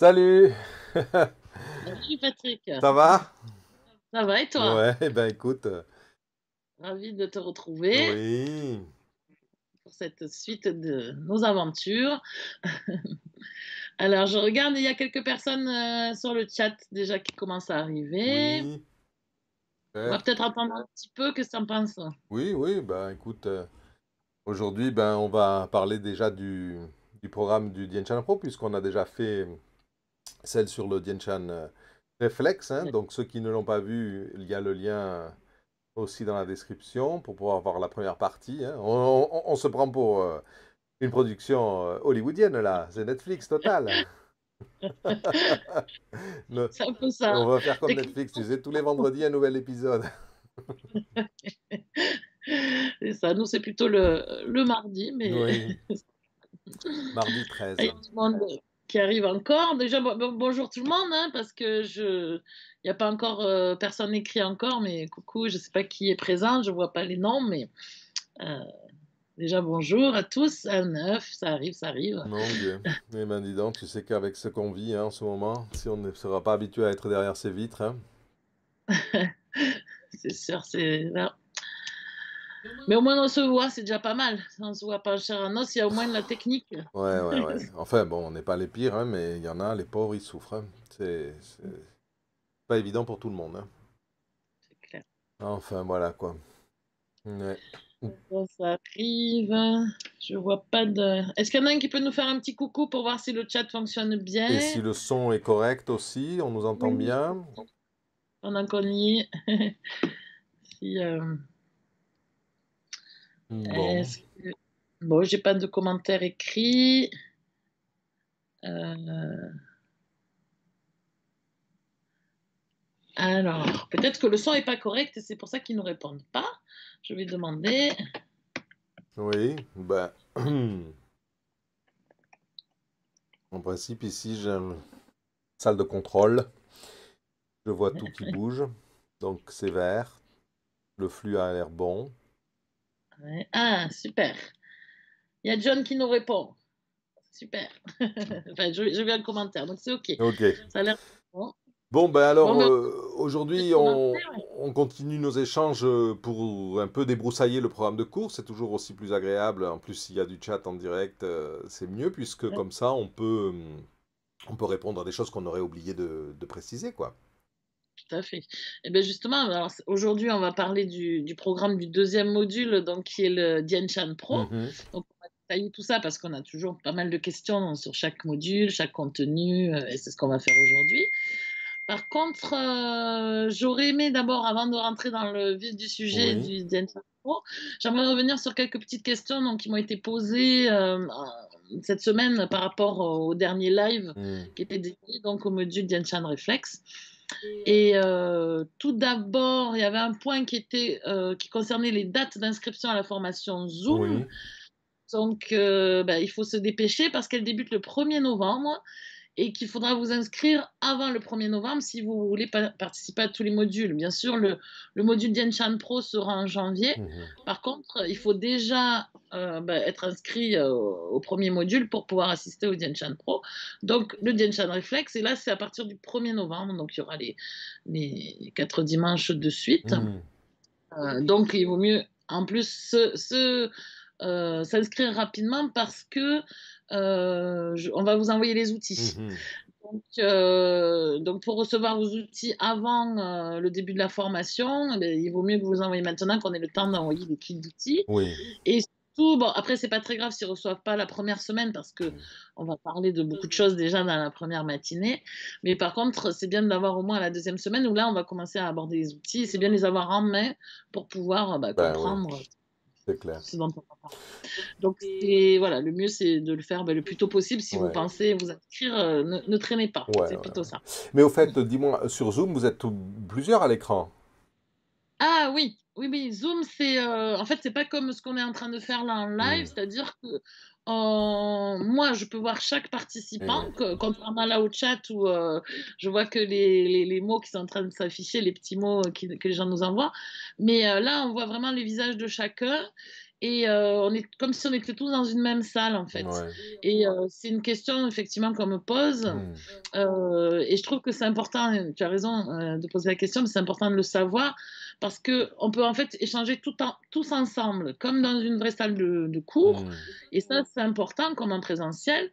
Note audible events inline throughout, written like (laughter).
Salut Salut Patrick Ça va Ça va et toi Ouais, eh ben écoute. Euh, Ravi de te retrouver. Oui. Pour cette suite de nos aventures. (laughs) Alors, je regarde, il y a quelques personnes euh, sur le chat déjà qui commencent à arriver. On va peut-être attendre un petit peu, ce que tu en penses Oui, oui, ben écoute, euh, aujourd'hui, ben, on va parler déjà du, du programme du Dien Chan Pro, puisqu'on a déjà fait celle sur le Dien euh, Reflex. Hein. donc ceux qui ne l'ont pas vu, il y a le lien aussi dans la description pour pouvoir voir la première partie. Hein. On, se prend pour euh, une production euh, hollywoodienne là, c'est Netflix total. (laughs) ça. On va faire comme Netflix, tu sais, tous les vendredis un nouvel épisode. (laughs) c'est ça, nous c'est plutôt le, mardi, mais... (laughs) mardi 13 qui arrive encore. Déjà, bonjour tout le monde, hein, parce que je, il n'y a pas encore euh, personne écrit encore, mais coucou, je ne sais pas qui est présent, je ne vois pas les noms, mais euh, déjà bonjour à tous, à neuf, ça arrive, ça arrive. Non, mais eh ben, donc, tu sais qu'avec ce qu'on vit hein, en ce moment, si on ne sera pas habitué à être derrière ces vitres. Hein. (laughs) c'est sûr, c'est. Mais au moins, on se voit, c'est déjà pas mal. On se voit pas cher à nos, y a au moins de la technique. Ouais, ouais, ouais. (laughs) Enfin, bon, on n'est pas les pires, hein, mais il y en a, les pauvres, ils souffrent. Hein. C'est pas évident pour tout le monde. Hein. C'est clair. Enfin, voilà, quoi. Ça arrive. Je vois pas de. Est-ce qu'il y en a un qui peut nous faire un petit coucou pour voir si le chat fonctionne bien Et si le son est correct aussi, on nous entend bien. On a connu. (laughs) si. Euh, Bon, bon j'ai pas de commentaires écrits. Euh, alors, peut-être que le son n'est pas correct et c'est pour ça qu'ils ne nous répondent pas. Je vais demander. Oui, bah. (clears throat) en principe, ici, j'ai une salle de contrôle. Je vois tout qui (laughs) bouge. Donc, c'est vert. Le flux a l'air bon. Ah, super. Il y a John qui nous répond. Super. (laughs) je, viens le commentaire, donc c'est OK. Ça a l'air bon. Bon, ben alors, ben, euh, aujourd'hui, on, continue nos échanges euh, pour un peu débroussailler le programme de cours. C'est toujours aussi plus agréable. En plus, s'il y a du chat en direct, euh, c'est mieux, puisque comme ça, on peut, hum, on peut répondre à des choses qu'on aurait oublié de, de préciser, quoi tout à fait. Et eh bien justement, aujourd'hui, on va parler du, programme du deuxième module, donc, qui est le Dianchan Pro. Mm-hmm. Donc, on va détailler tout ça parce qu'on a toujours pas mal de questions sur chaque module, chaque contenu, euh, et c'est ce qu'on va faire aujourd'hui. Par contre, euh, j'aurais aimé d'abord, avant de rentrer dans le vif du sujet du Dianchan Pro, j'aimerais revenir sur quelques petites questions qui m'ont été posées. Euh, cette semaine par rapport au dernier live mm. qui était dédié donc au module Chan Reflex. Et euh, tout d'abord, il y avait un point qui, était, euh, qui concernait les dates d'inscription à la formation Zoom. Donc, euh, ben, il faut se dépêcher parce qu'elle débute le 1er novembre et qu'il faudra vous inscrire avant le 1er novembre si vous voulez participer à tous les modules. Bien sûr, le, module Dianchan Pro sera en janvier. Mhm. Par contre, il faut déjà euh, ben, être inscrit euh, au premier module pour pouvoir assister au Dianchan Pro. Donc, le Dianchan Reflex, et là, c'est à partir du 1er novembre. Donc, il y aura les, quatre dimanches de suite. Mhm. Euh, donc, il vaut mieux, en plus, s'inscrire rapidement parce que euh, on va vous envoyer les outils. Mhm. Euh, donc, pour recevoir vos outils avant euh, le début de la formation, eh il vaut mieux que vous envoyez maintenant qu'on ait le temps d'envoyer les kits d'outils. Et surtout, bon, après, c'est pas très grave s'ils reçoivent pas la première semaine parce que on va parler de beaucoup de choses déjà dans la première matinée. Mais par contre, c'est bien d'avoir au moins la deuxième semaine où là, on va commencer à aborder les outils. C'est bien de les avoir en main pour pouvoir bah, ben comprendre. C'est clair. Donc voilà, le mieux c'est de le faire bah, le plus tôt possible. Si vous pensez vous inscrire, euh, ne, traînez pas. c'est plutôt ça. Mais au fait, dis-moi, sur Zoom, vous êtes plusieurs à l'écran Ah oui, oui, oui, Zoom, c'est euh, en fait, c'est pas comme ce qu'on est en train de faire là en live, hmm. c'est-à-dire que moi, je peux voir chaque participant, contrairement là au chat où euh, je vois que les, mots qui sont en train de s'afficher, les petits mots que les gens nous envoient. Mais euh, là, on voit vraiment les visages de chacun et euh, on est comme si on était tous dans une même salle en fait. Et euh, c'est une question effectivement qu'on me pose hmm. euh, et je trouve que c'est important. Tu as raison de poser la question, mais c'est important de le savoir parce que on peut en fait échanger tout tous ensemble, comme dans une vraie salle de, cours. Hmm. Et ça, c'est important comme en présentiel.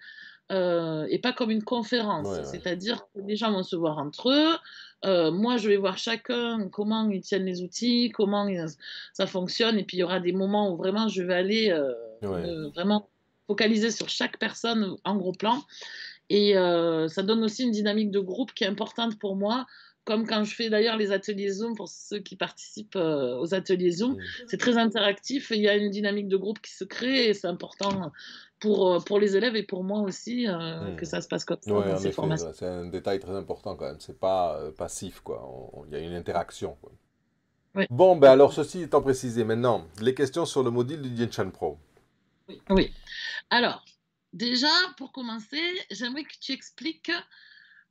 et pas comme une conférence, c'est-à-dire que les gens vont se voir entre eux, euh, moi, je vais voir chacun comment ils tiennent les outils, comment ça fonctionne. Et puis, il y aura des moments où vraiment je vais aller euh, euh, vraiment focaliser sur chaque personne en gros plan. Et ça donne aussi une dynamique de groupe qui est importante pour moi comme quand je fais d'ailleurs les ateliers Zoom pour ceux qui participent euh, aux ateliers Zoom. C'est très interactif, il y a une dynamique de groupe qui se crée et c'est important pour, euh, pour les élèves et pour moi aussi euh, hmm. que ça se passe comme ça dans ces formations. C'est un détail très important quand même, c'est pas passif quoi, il y a une interaction. Bon, ben alors ceci étant précisé, maintenant, les questions sur le module du Chan Pro. Oui. oui. Alors, déjà, pour commencer, j'aimerais que tu expliques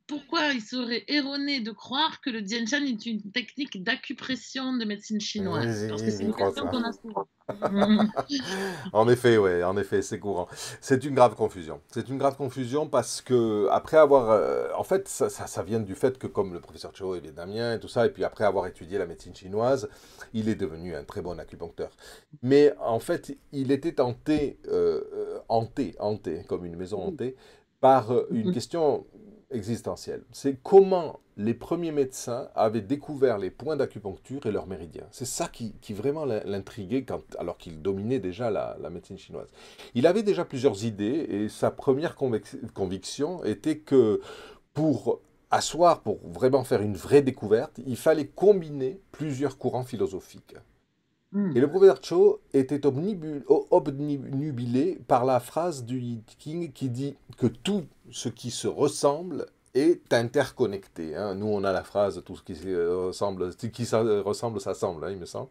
pourquoi il serait erroné de croire que le Shan est une technique d'acupression de médecine chinoise Parce que c'est une question qu'on a souvent. (laughs) en effet, ouais, en effet, c'est courant. C'est une grave confusion. C'est une grave confusion parce que après avoir, euh, en fait, ça, vient du fait que comme le professeur Cho est vietnamien et tout ça, et puis après avoir étudié la médecine chinoise, il est devenu un très bon acupuncteur. Mais en fait, il était hanté, euh, euh, hanté, hanté, comme une maison hantée, par une question existentielle. C'est comment les premiers médecins avaient découvert les points d'acupuncture et leurs méridiens. C'est ça qui, vraiment l'intriguait, alors qu'il dominait déjà la, médecine chinoise. Il avait déjà plusieurs idées et sa première conviction était que pour asseoir, pour vraiment faire une vraie découverte, il fallait combiner plusieurs courants philosophiques. Hmm. Et le professeur Cho était obnubilé par la phrase du Yi King qui dit que tout ce qui se ressemble est interconnecté. Hein. Nous, on a la phrase tout ce qui euh, ressemble, qui ça euh, ressemble, ça semble, hein, il me semble.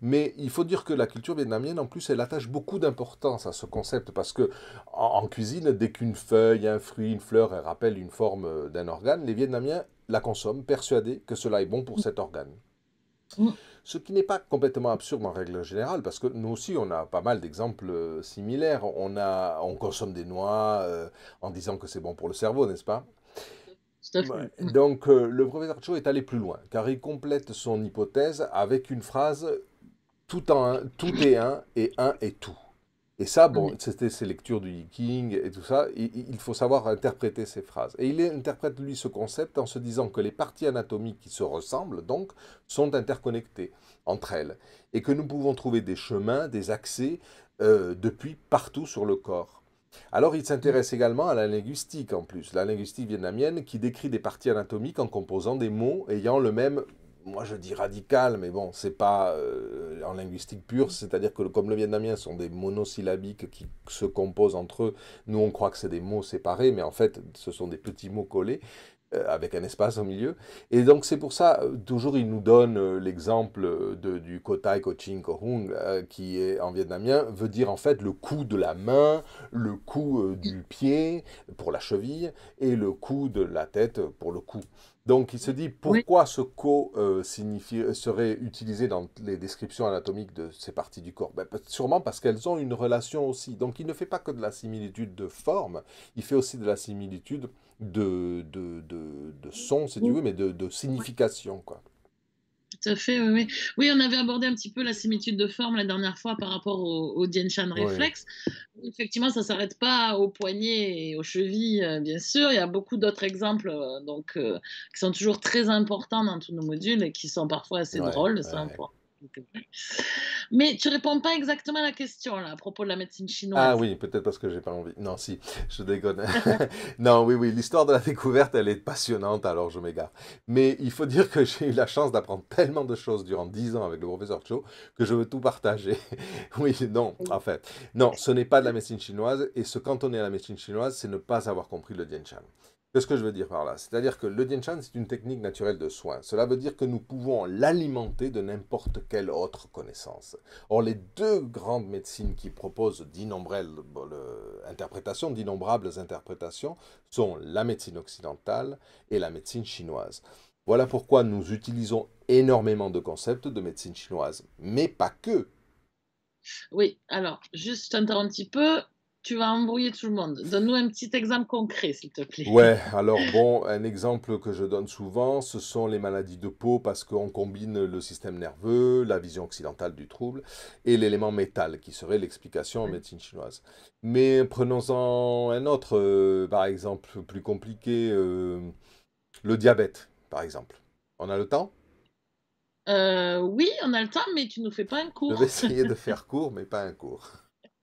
Mais il faut dire que la culture vietnamienne, en plus, elle attache beaucoup d'importance à ce concept parce que en, cuisine, dès qu'une feuille, un fruit, une fleur elle rappelle une forme euh, d'un organe, les Vietnamiens la consomment, persuadés que cela est bon pour mm. cet organe. Mm. Ce qui n'est pas complètement absurde en règle générale, parce que nous aussi, on a pas mal d'exemples similaires. On, a, on consomme des noix en disant que c'est bon pour le cerveau, n'est-ce pas donc euh, le professeur Cho est allé plus loin, car il complète son hypothèse avec une phrase tout, en tout est un et un est tout. Et ça, bon, c'était ses lectures du King et tout ça. il faut savoir interpréter ces phrases. Et il interprète, lui, ce concept en se disant que les parties anatomiques qui se ressemblent, donc, sont interconnectées entre elles. Et que nous pouvons trouver des chemins, des accès, euh, depuis partout sur le corps. Alors il s'intéresse également à la linguistique en plus, la linguistique vietnamienne qui décrit des parties anatomiques en composant des mots ayant le même moi je dis radical, mais bon, c'est pas euh, en linguistique pure, c'est-à-dire que comme le vietnamien sont des monosyllabiques qui se composent entre eux, nous on croit que c'est des mots séparés, mais en fait ce sont des petits mots collés. Euh, avec un espace au milieu. Et donc c'est pour ça, euh, toujours il nous donne euh, l'exemple du Kotai Coaching Kohung, qui est en vietnamien, veut dire en fait le coup de la main, le coup du pied pour la cheville et le coup de la tête pour le cou. Donc il se dit pourquoi ce co euh, euh, serait utilisé dans les descriptions anatomiques de ces parties du corps ben, Sûrement parce qu'elles ont une relation aussi. Donc il ne fait pas que de la similitude de forme, il fait aussi de la similitude de, de, de, son, si oui. tu veux, mais de, de signification. Quoi fait. Oui, oui. on avait abordé un petit peu la similitude de forme la dernière fois par rapport au, Dien Shan Effectivement, ça ne s'arrête pas aux poignets et aux chevilles, euh, bien sûr. Il y a beaucoup d'autres exemples euh, donc, euh, qui sont toujours très importants dans tous nos modules et qui sont parfois assez drôles. Ça, mais tu réponds pas exactement à la question là, à propos de la médecine chinoise. Ah oui, peut-être parce que j'ai pas envie. Non, si, je déconne. (laughs) non, oui, oui, l'histoire de la découverte, elle est passionnante, alors je m'égare. Mais il faut dire que j'ai eu la chance d'apprendre tellement de choses durant dix ans avec le professeur Cho que je veux tout partager. (laughs) oui, non, en fait. Non, ce n'est pas de la médecine chinoise et se cantonner à la médecine chinoise, c'est ne pas avoir compris le Dian Chan Qu'est-ce que je veux dire par là C'est-à-dire que le Dien Chan, c'est une technique naturelle de soins. Cela veut dire que nous pouvons l'alimenter de n'importe quelle autre connaissance. Or, les deux grandes médecines qui proposent d'innombrables interprétations, d'innombrables interprétations, sont la médecine occidentale et la médecine chinoise. Voilà pourquoi nous utilisons énormément de concepts de médecine chinoise, mais pas que. Oui, alors, juste un temps un petit peu, tu vas embrouiller tout le monde. Donne-nous un petit exemple concret, s'il te plaît. Ouais, alors bon, un exemple que je donne souvent, ce sont les maladies de peau parce qu'on combine le système nerveux, la vision occidentale du trouble et l'élément métal qui serait l'explication en médecine chinoise. Mais prenons-en un autre, euh, par exemple, plus compliqué, euh, le diabète, par exemple. On a le temps euh, oui, on a le temps, mais tu nous fais pas un cours. Je vais essayer de (laughs) faire court, mais pas un cours.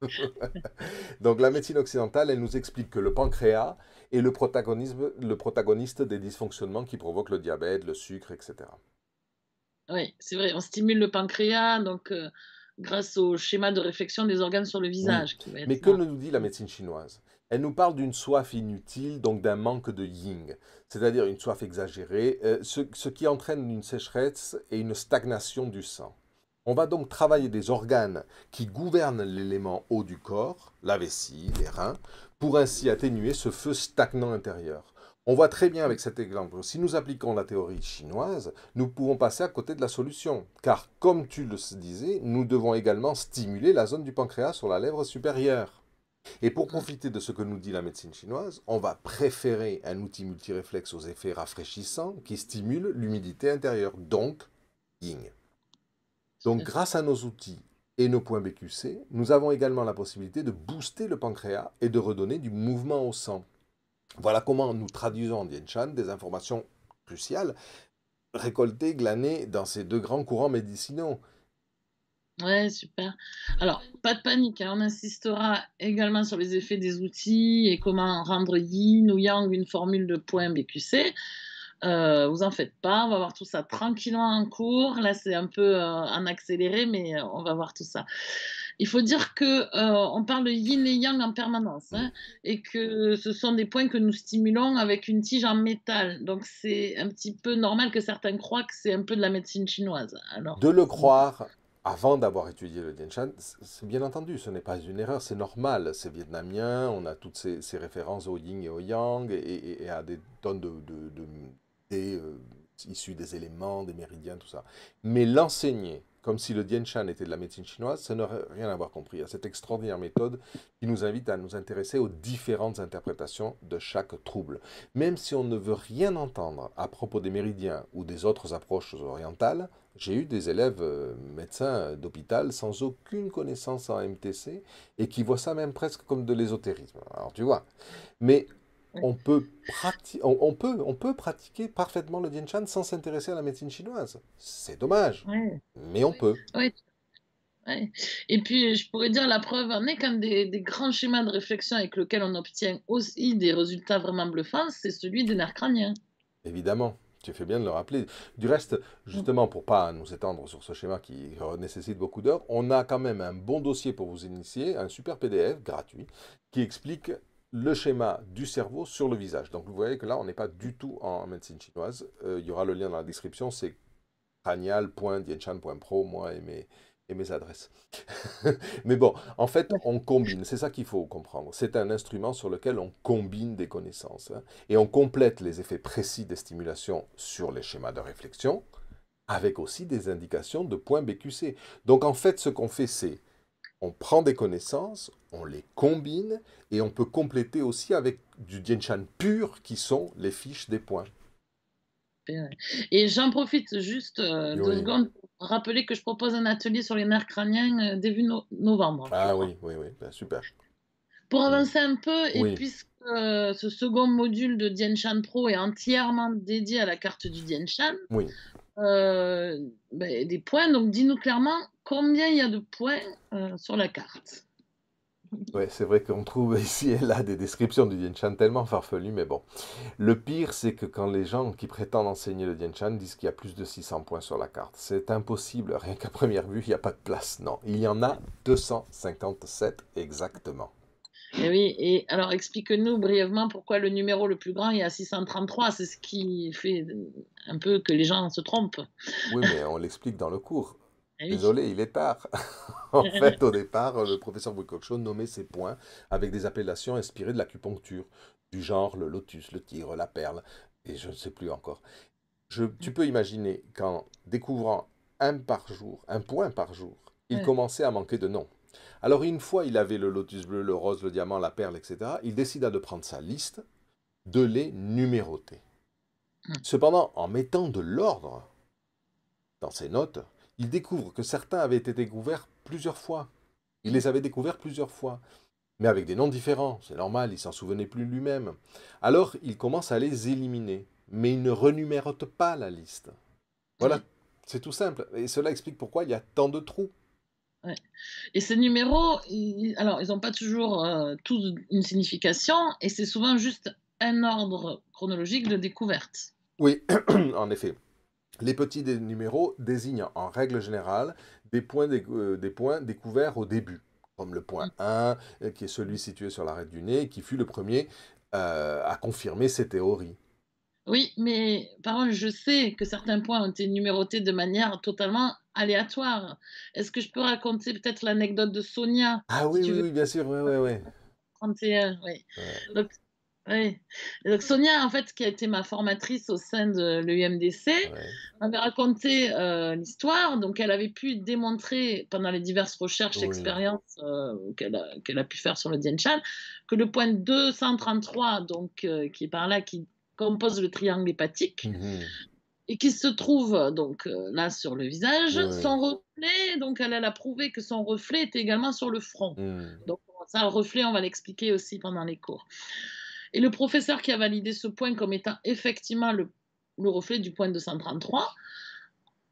(laughs) Donc la médecine occidentale, elle nous explique que le pancréas est le, protagoniste des dysfonctionnements qui provoquent le diabète, le sucre, etc. Oui, c'est vrai, on stimule le pancréas, donc euh, grâce au schéma de réflexion des organes sur le visage. Mais que nous dit la médecine chinoise Elle nous parle d'une soif inutile, donc d'un manque de ying, c'est-à-dire une soif exagérée, euh, ce qui entraîne une sécheresse et une stagnation du sang. On va donc travailler des organes qui gouvernent l'élément haut du corps, la vessie, les reins, pour ainsi atténuer ce feu stagnant intérieur. On voit très bien avec cet exemple, si nous appliquons la théorie chinoise, nous pouvons passer à côté de la solution, car comme tu le disais, nous devons également stimuler la zone du pancréas sur la lèvre supérieure. Et pour profiter de ce que nous dit la médecine chinoise, on va préférer un outil multiréflexe aux effets rafraîchissants qui stimule l'humidité intérieure, donc ying. Donc grâce à nos outils et nos points BQC, nous avons également la possibilité de booster le pancréas et de redonner du mouvement au sang. Voilà comment nous traduisons en Dianchan des informations cruciales récoltées, glanées dans ces deux grands courants médicinaux. Ouais, super. Alors, pas de panique, hein, on insistera également sur les effets des outils et comment rendre yin ou yang une formule de points BQC. Euh, vous en faites pas, on va voir tout ça tranquillement en cours. Là, c'est un peu euh, en accéléré, mais euh, on va voir tout ça. Il faut dire que euh, on parle yin et yang en permanence, hein, et que ce sont des points que nous stimulons avec une tige en métal. Donc c'est un petit peu normal que certains croient que c'est un peu de la médecine chinoise. Alors de le croire avant d'avoir étudié le Dien c'est bien entendu, ce n'est pas une erreur, c'est normal, c'est vietnamien, on a toutes ces, références au yin et au yang et, à des tonnes de des, euh, issu des éléments, des méridiens, tout ça. Mais l'enseigner, comme si le Dien Shan était de la médecine chinoise, ça n'aurait rien à voir compris à cette extraordinaire méthode qui nous invite à nous intéresser aux différentes interprétations de chaque trouble. Même si on ne veut rien entendre à propos des méridiens ou des autres approches orientales, j'ai eu des élèves euh, médecins d'hôpital sans aucune connaissance en MTC et qui voient ça même presque comme de l'ésotérisme. Alors tu vois. Mais on peut, on, peut, on peut pratiquer parfaitement le Dien sans s'intéresser à la médecine chinoise. C'est dommage, mais on peut. Et puis, je pourrais dire, la preuve en est qu'un des, des, grands schémas de réflexion avec lequel on obtient aussi des résultats vraiment bluffants, c'est celui des nerfs crâniens. Évidemment, tu fais bien de le rappeler. Du reste, justement, pour pas nous étendre sur ce schéma qui nécessite beaucoup d'heures, on a quand même un bon dossier pour vous initier, un super PDF gratuit qui explique le schéma du cerveau sur le visage. Donc vous voyez que là, on n'est pas du tout en médecine chinoise. Euh, il y aura le lien dans la description, c'est cranial.dianchan.pro, moi et mes, mes adresses. (laughs) Mais bon, en fait, on combine, c'est ça qu'il faut comprendre. C'est un instrument sur lequel on combine des connaissances. Hein, et on complète les effets précis des stimulations sur les schémas de réflexion avec aussi des indications de points BQC. Donc en fait, ce qu'on fait, c'est on prend des connaissances, on les combine et on peut compléter aussi avec du Shan pur qui sont les fiches des points. Et euh, j'en profite juste euh, pour rappeler que je propose un atelier sur les nerfs crâniens euh, début novembre. Ah oui, oui, oui, ben super. Pour avancer un peu, et puisque ce second module de Dien Shan Pro est entièrement dédié à la carte du Dien Shan, ben, des points, donc dis-nous clairement combien il y a de points euh, sur la carte. Oui, c'est vrai qu'on trouve (laughs) ici et là des descriptions du Dien tellement farfelues, mais bon. Le pire, c'est que quand les gens qui prétendent enseigner le Dien disent qu'il y a plus de 600 points sur la carte, c'est impossible. Rien qu'à première vue, il n'y a pas de place. Non, il y en a 257 exactement. Et eh oui, et alors explique-nous brièvement pourquoi le numéro le plus grand est à 633. C'est ce qui fait un peu que les gens se trompent. Oui, mais on l'explique dans le cours. Eh Désolé, il est tard. (laughs) en fait, au départ, euh, le professeur Boukotcho nommait ses points avec des appellations inspirées de l'acupuncture, du genre le lotus, le tigre, la perle, et je ne sais plus encore. tu peux imaginer qu'en découvrant un par jour, un point par jour, il commençait à manquer de noms. Alors une fois il avait le lotus bleu, le rose, le diamant, la perle, etc., il décida de prendre sa liste, de les numéroter. Hum. Cependant, en mettant de l'ordre dans ses notes, il découvre que certains avaient été découverts plusieurs fois. Il les avait découverts plusieurs fois, mais avec des noms différents, c'est normal, il s'en souvenait plus lui-même. Alors il commence à les éliminer, mais il ne renumérote pas la liste. Voilà, c'est tout simple. Et cela explique pourquoi il y a tant de trous. Et ces numéros, alors ils n'ont pas toujours euh, tous une signification, et c'est souvent juste un ordre chronologique de découverte. Oui, (clears throat) en effet. Les petits numéros désignent en règle générale euh, des points, découverts au début, comme le point 1, mm. euh, qui est celui situé sur l'arête du nez, qui fut le premier euh, à confirmer ces théories. Oui, mais par je sais que certains points ont été numérotés de manière totalement aléatoire. Est-ce que je peux raconter peut-être l'anecdote de Sonia Ah oui, oui, bien sûr, oui, oui, oui. 31, oui. Oui. Donc Sonia, en fait, qui a été ma formatrice au sein de l'UMDC, m'avait raconté euh, l'histoire. Donc elle avait pu démontrer pendant les diverses recherches expériences euh, qu'elle a, pu faire sur le Dien que le point 233, donc, euh, qui est par là, qui compose le triangle hépatique, mhm. et qui se trouve donc là sur le visage, son reflet, donc elle, a prouvé que son reflet était également sur le front. Mhm. Donc ça, le reflet, on va l'expliquer aussi pendant les cours. Et le professeur qui a validé ce point comme étant effectivement le, reflet du point 233,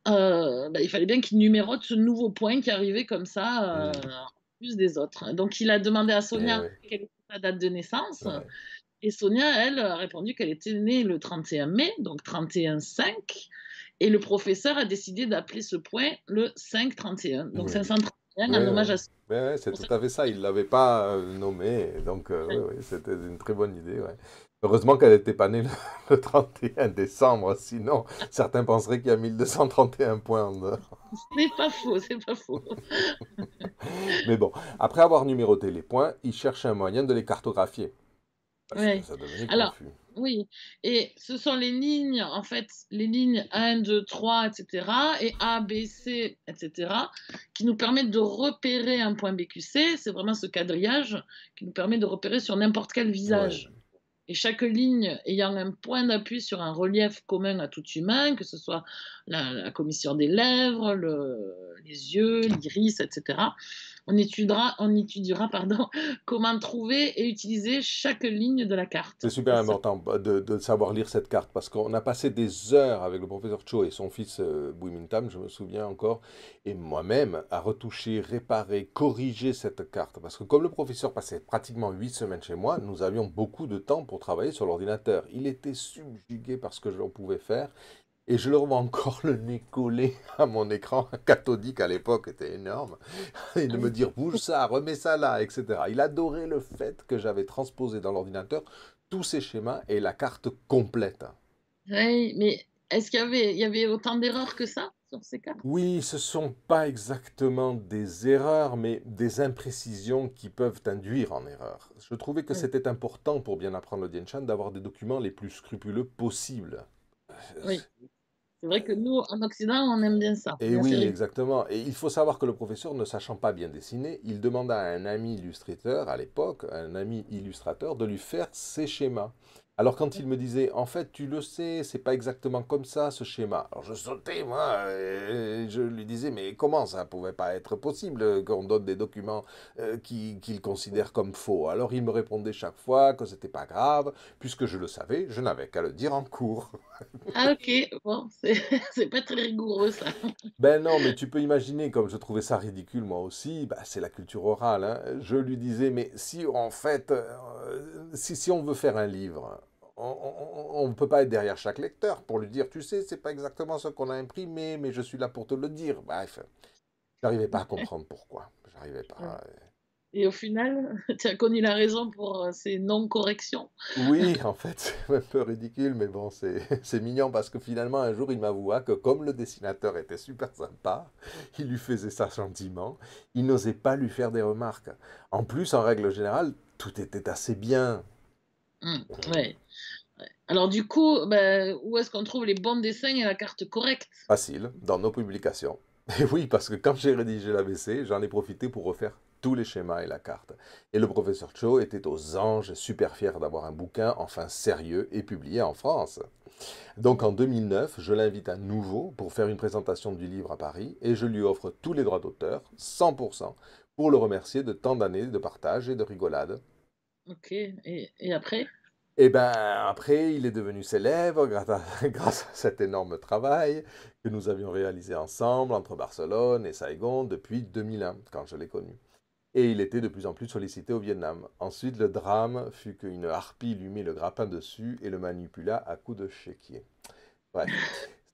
euh, ben, il fallait bien qu'il numérote ce nouveau point qui arrivait comme ça, euh, en plus des autres. Donc il a demandé à Sonia eh quelle était sa date de naissance. Et Sonia, elle, a répondu qu'elle était née le 31 mai, donc 31-5. Et le professeur a décidé d'appeler ce point le 531, donc 531 c'est tout à fait ça. Il ne l'avait pas euh, nommé. Donc, euh, c'était une très bonne idée. Heureusement qu'elle n'était pas née le, 31 (laughs) décembre. Sinon, certains penseraient qu'il y a 1231 points en dehors. (laughs) C'est pas faux, c'est pas faux. (laughs) Mais bon, après avoir numéroté les points, il cherche un moyen de les cartographier. Parce ça devient confus. Oui, et ce sont les lignes, en fait, les lignes 1, 2, 3, etc., et A, B, C, etc., qui nous permettent de repérer un point BQC. C'est vraiment ce quadrillage qui nous permet de repérer sur n'importe quel visage. Et chaque ligne ayant un point d'appui sur un relief commun à tout humain, que ce soit la, commission des lèvres, les yeux, l'iris, etc., on étudiera, on étudiera pardon, (laughs) comment trouver et utiliser chaque ligne de la carte. C'est super important bah, de, savoir lire cette carte parce qu'on a passé des heures avec le professeur Cho et son fils euh, je me souviens encore, et moi-même à retoucher, réparer, corriger cette carte. Parce que comme le professeur passait pratiquement huit semaines chez moi, nous avions beaucoup de temps pour travailler sur l'ordinateur. Il était subjugué par ce que je pouvais faire et je le vois encore le nez collé à mon écran cathodique à l'époque, était énorme. Et de me dire bouge ça, remets ça là, etc. Il adorait le fait que j'avais transposé dans l'ordinateur tous ces schémas et la carte complète. Oui, mais est-ce qu'il y avait, il y avait autant d'erreurs que ça sur ces cartes Oui, ce sont pas exactement des erreurs, mais des imprécisions qui peuvent induire en erreur. Je trouvais que c'était important pour bien apprendre le Dien d'avoir des documents les plus scrupuleux possibles. Oui. C'est vrai que nous, en Occident, on aime bien ça. Et oui, exactement. Et il faut savoir que le professeur, ne sachant pas bien dessiner, il demanda à un ami illustrateur, à l'époque, un ami illustrateur, de lui faire ses schémas. Alors quand il me disait, en fait, tu le sais, c'est pas exactement comme ça ce schéma. Alors je sautais moi, et je lui disais, mais comment ça pouvait pas être possible qu'on donne des documents euh, qu'il considère comme faux Alors il me répondait chaque fois que c'était pas grave, puisque je le savais, je n'avais qu'à le dire en cours. Ah ok, bon, c'est (laughs) pas très rigoureux ça. Ben non, mais tu peux imaginer, comme je trouvais ça ridicule moi aussi, bah, c'est la culture orale. Hein. Je lui disais, mais si en fait, euh, si, si on veut faire un livre, on ne peut pas être derrière chaque lecteur pour lui dire, tu sais, c'est pas exactement ce qu'on a imprimé, mais je suis là pour te le dire. Bref, j'arrivais pas à comprendre pourquoi. J'arrivais pas. Et au final, (laughs) tu as connu la raison pour euh, ces non-corrections. Oui, en fait, c'est un peu ridicule, mais bon, (laughs) c'est mignon parce que finalement, un jour, il m'avoua que comme le dessinateur était super sympa, (laughs) il lui faisait ça gentiment, il n'osait pas lui faire des remarques. En plus, en règle générale, tout était assez bien. Hmm, ouais. Alors du coup, ben, où est-ce qu'on trouve les bons dessins et la carte correcte Facile, dans nos publications. Et oui, parce que quand j'ai rédigé l'ABC, j'en ai profité pour refaire tous les schémas et la carte. Et le professeur Cho était aux anges, super fier d'avoir un bouquin enfin sérieux et publié en France. Donc en 2009, je l'invite à nouveau pour faire une présentation du livre à Paris et je lui offre tous les droits d'auteur, 100%, pour le remercier de tant d'années de partage et de rigolade. Ok, et, après Eh bien après, il est devenu célèbre grâce à, (laughs) grâce à, cet énorme travail que nous avions réalisé ensemble entre Barcelone et Saigon depuis 2001, quand je l'ai connu. Et il était de plus en plus sollicité au Vietnam. Ensuite, le drame fut qu'une harpie lui mit le grappin dessus et le manipula à coups de chéquier. Bref,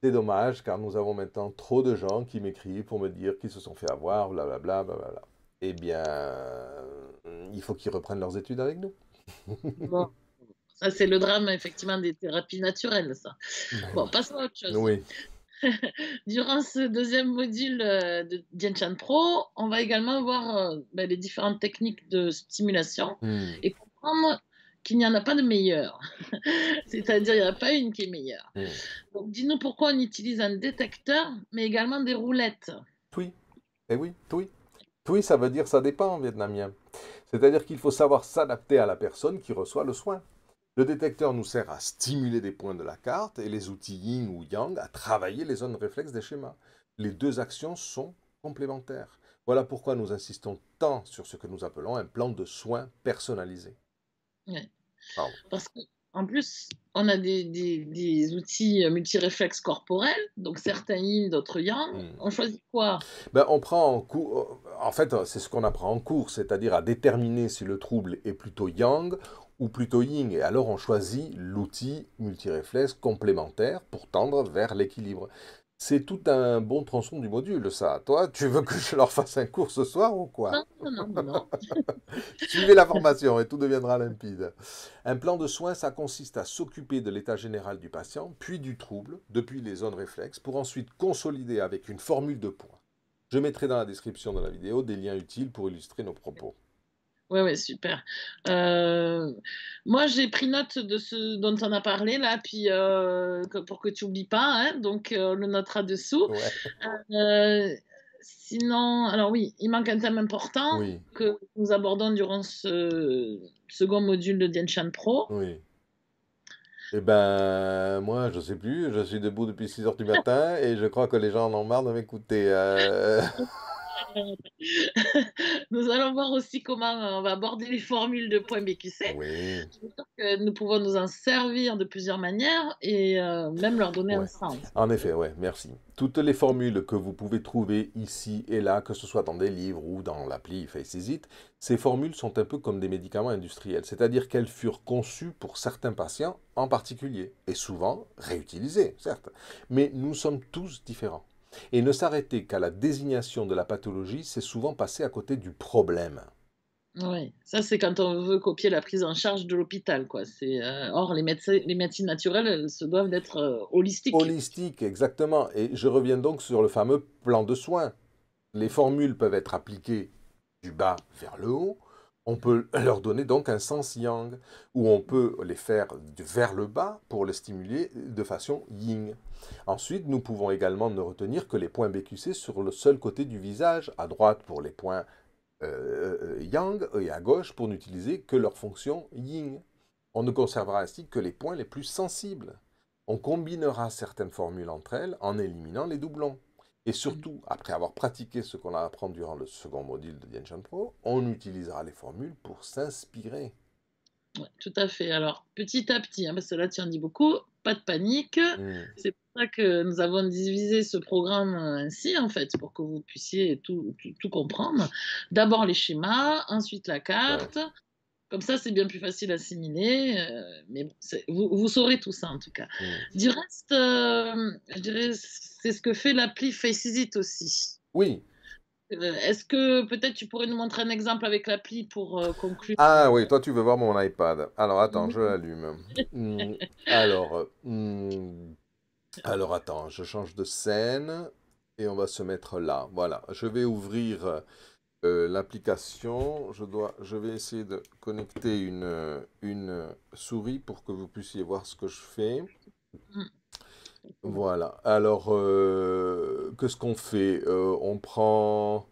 c'est dommage car nous avons maintenant trop de gens qui m'écrivent pour me dire qu'ils se sont fait avoir, blablabla eh bien, euh, il faut qu'ils reprennent leurs études avec nous. Ça, c'est le drame, effectivement, des thérapies naturelles, ça. Bon, passons à autre chose. Oui. (laughs) Durant ce deuxième module euh, de Dianchan Pro, on va également voir euh, ben, les différentes techniques de stimulation hmm. et comprendre qu'il n'y en a pas de meilleure. (laughs) C'est-à-dire, il n'y en a pas une qui est meilleure. Hmm. Donc, dis-nous pourquoi on utilise un détecteur, mais également des roulettes. Oui, et eh oui, oui. Oui, ça veut dire ça dépend en vietnamien. C'est-à-dire qu'il faut savoir s'adapter à la personne qui reçoit le soin. Le détecteur nous sert à stimuler des points de la carte et les outils yin ou yang à travailler les zones réflexes des schémas. Les deux actions sont complémentaires. Voilà pourquoi nous insistons tant sur ce que nous appelons un plan de soins personnalisé. Parce que en plus, on a des, des, des outils euh, multiréflexes corporels, donc certains yin, d'autres yang. Hmm. On choisit quoi ben, On prend en cours, euh, en fait, c'est ce qu'on apprend en cours, c'est-à-dire à déterminer si le trouble est plutôt yang ou plutôt yin. Et alors, on choisit l'outil multiréflexe complémentaire pour tendre vers l'équilibre. C'est tout un bon tronçon du module, ça. Toi, tu veux que je leur fasse un cours ce soir ou quoi Non, non, non. (laughs) Suivez la formation et tout deviendra limpide. Un plan de soins, ça consiste à s'occuper de l'état général du patient, puis du trouble, depuis les zones réflexes, pour ensuite consolider avec une formule de points. Je mettrai dans la description de la vidéo des liens utiles pour illustrer nos propos. Ouais, ouais, super. Euh, moi, j'ai pris note de ce dont on a parlé là, puis euh, pour que tu n'oublies pas, hein, donc le euh, le notera dessous. sinon, alors oui, il manque un thème important que nous abordons durant ce second module de Dien Pro. Oui. Eh ben, moi, je sais plus, je suis debout depuis 6 heures du matin et je crois que les gens en ont marre de m'écouter. (laughs) (laughs) nous allons voir aussi comment euh, on va aborder les formules de points BQC. Oui. Que nous pouvons nous en servir de plusieurs manières et euh, même leur donner un sens. En effet, ouais, merci. Toutes les formules que vous pouvez trouver ici et là, que ce soit dans des livres ou dans l'appli it ces formules sont un peu comme des médicaments industriels, c'est-à-dire qu'elles furent conçues pour certains patients en particulier, et souvent réutilisées, certes. Mais nous sommes tous différents. Et ne s'arrêter qu'à la désignation de la pathologie, c'est souvent passer à côté du problème. Oui, ça c'est quand on veut copier la prise en charge de l'hôpital. quoi. Euh, or, les, médecines naturelles elles se doivent d'être euh, holistiques. Holistiques, exactement. Et je reviens donc sur le fameux plan de soins. Les formules peuvent être appliquées du bas vers le haut, on peut leur donner donc un sens yang, ou on peut les faire vers le bas pour les stimuler de façon yin. Ensuite, nous pouvons également ne retenir que les points BQC sur le seul côté du visage, à droite pour les points euh, euh, yang et à gauche pour n'utiliser que leur fonction yin. On ne conservera ainsi que les points les plus sensibles. On combinera certaines formules entre elles en éliminant les doublons. Et mm. surtout, après avoir pratiqué ce qu'on a appris durant le second module de Chan Pro, on utilisera les formules pour s'inspirer. tout à fait. Alors, petit à petit, hein, parce que là, tu en dis beaucoup, pas de panique. Mm. C'est pour ça que nous avons divisé ce programme ainsi, en fait, pour que vous puissiez tout, comprendre. D'abord les schémas, ensuite la carte. Comme ça, c'est bien plus facile à assimiler. Euh, mais bon, vous, saurez tout ça, en tout cas. Mm. Du reste, euh, je dirais, c'est ce que fait l'appli it aussi. Oui. Euh, est-ce que peut-être tu pourrais nous montrer un exemple avec l'appli pour conclure Ah oui, toi, tu veux voir mon iPad. Alors, attends, je mm. l'allume. Mm. Alors, alors, attends, je change de scène et on va se mettre là. Voilà, je vais ouvrir euh, l'application, je, dois, je vais essayer de connecter une, souris pour que vous puissiez voir ce que je fais. Voilà. Alors, euh, qu'est-ce qu'on fait euh, On prend...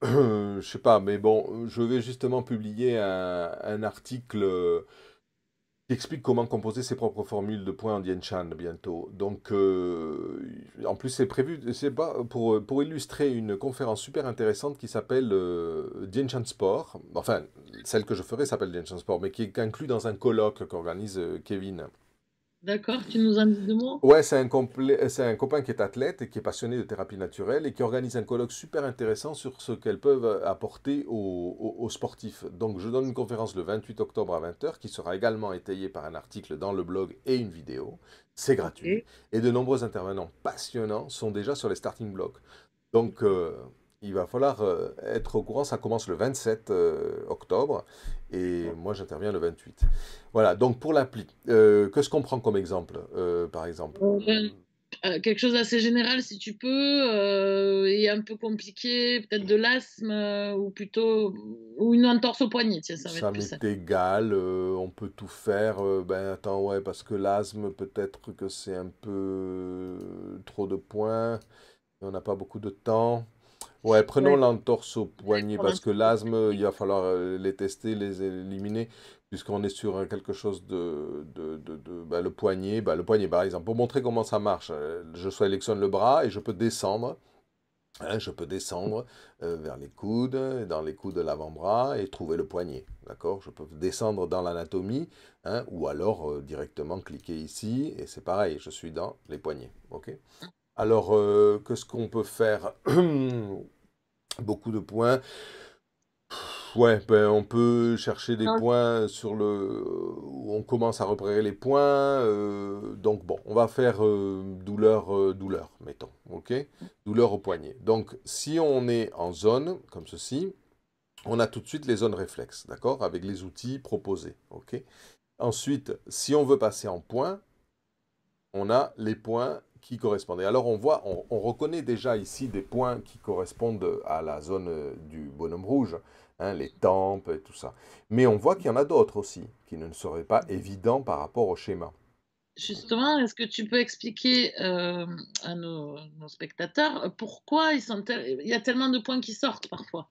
(clears throat) je sais pas, mais bon, je vais justement publier un, un article qui explique comment composer ses propres formules de points en Dien Chan bientôt. Donc, euh, en plus, c'est prévu, c'est pas pour, pour illustrer une conférence super intéressante qui s'appelle euh, Dienchan Chan Sport. Enfin, celle que je ferai s'appelle Dien Chan Sport, mais qui est inclue dans un colloque qu'organise euh, Kevin. D'accord, tu nous en dis deux mots Ouais, c'est un, un, copain qui est athlète et qui est passionné de thérapie naturelle et qui organise un colloque super intéressant sur ce qu'elles peuvent apporter aux, sportifs. Donc je donne une conférence le 28 octobre à 20h qui sera également étayée par un article dans le blog et une vidéo. C'est gratuit. Et de nombreux intervenants passionnants sont déjà sur les starting blocks. Donc... Euh, il va falloir euh, être au courant. Ça commence le 27 euh, octobre et moi j'interviens le 28. Voilà, donc pour l'appli, euh, que qu'est-ce qu'on prend comme exemple, par exemple Quelque chose assez général, si tu peux, et un peu compliqué, peut-être de l'asthme ou plutôt ou une entorse au poignet. ça, ça m'est égal, on peut tout faire. ben attends, ouais, parce que l'asthme, peut-être que c'est un peu trop de points, on n'a pas beaucoup de temps. Ouais, prenons l'entorse au poignet, parce que l'asthme, il va falloir euh, les tester, les éliminer, puisqu'on est sur euh, quelque chose de... de, bah, le poignet, bah, le poignet par exemple, pour montrer comment ça marche, euh, je sélectionne le bras et je peux descendre. Hein, je peux descendre vers les coudes, dans les coudes de l'avant-bras et trouver le poignet. D'accord Je peux descendre dans l'anatomie hein, ou alors directement cliquer ici et c'est pareil, je suis dans les poignets. OK alors, euh, qu'est-ce qu'on peut faire (clears throat) Beaucoup de points. Ouais, ben, on peut chercher des points sur le on commence à repérer les points. Euh, donc bon, on va faire euh, douleur, douleur, mettons, ok? Douleur au poignet. Donc si on est en zone comme ceci, on a tout de suite les zones réflexes, d'accord? Avec les outils proposés, ok? Ensuite, si on veut passer en points, on a les points qui alors on voit, on, reconnaît déjà ici des points qui correspondent à la zone euh, du bonhomme rouge, hein, les tempes et tout ça. Mais on voit qu'il y en a d'autres aussi, qui ne seraient pas évidents par rapport au schéma. Justement, est-ce que tu peux expliquer euh, à nos, spectateurs pourquoi il y a tellement de points qui sortent parfois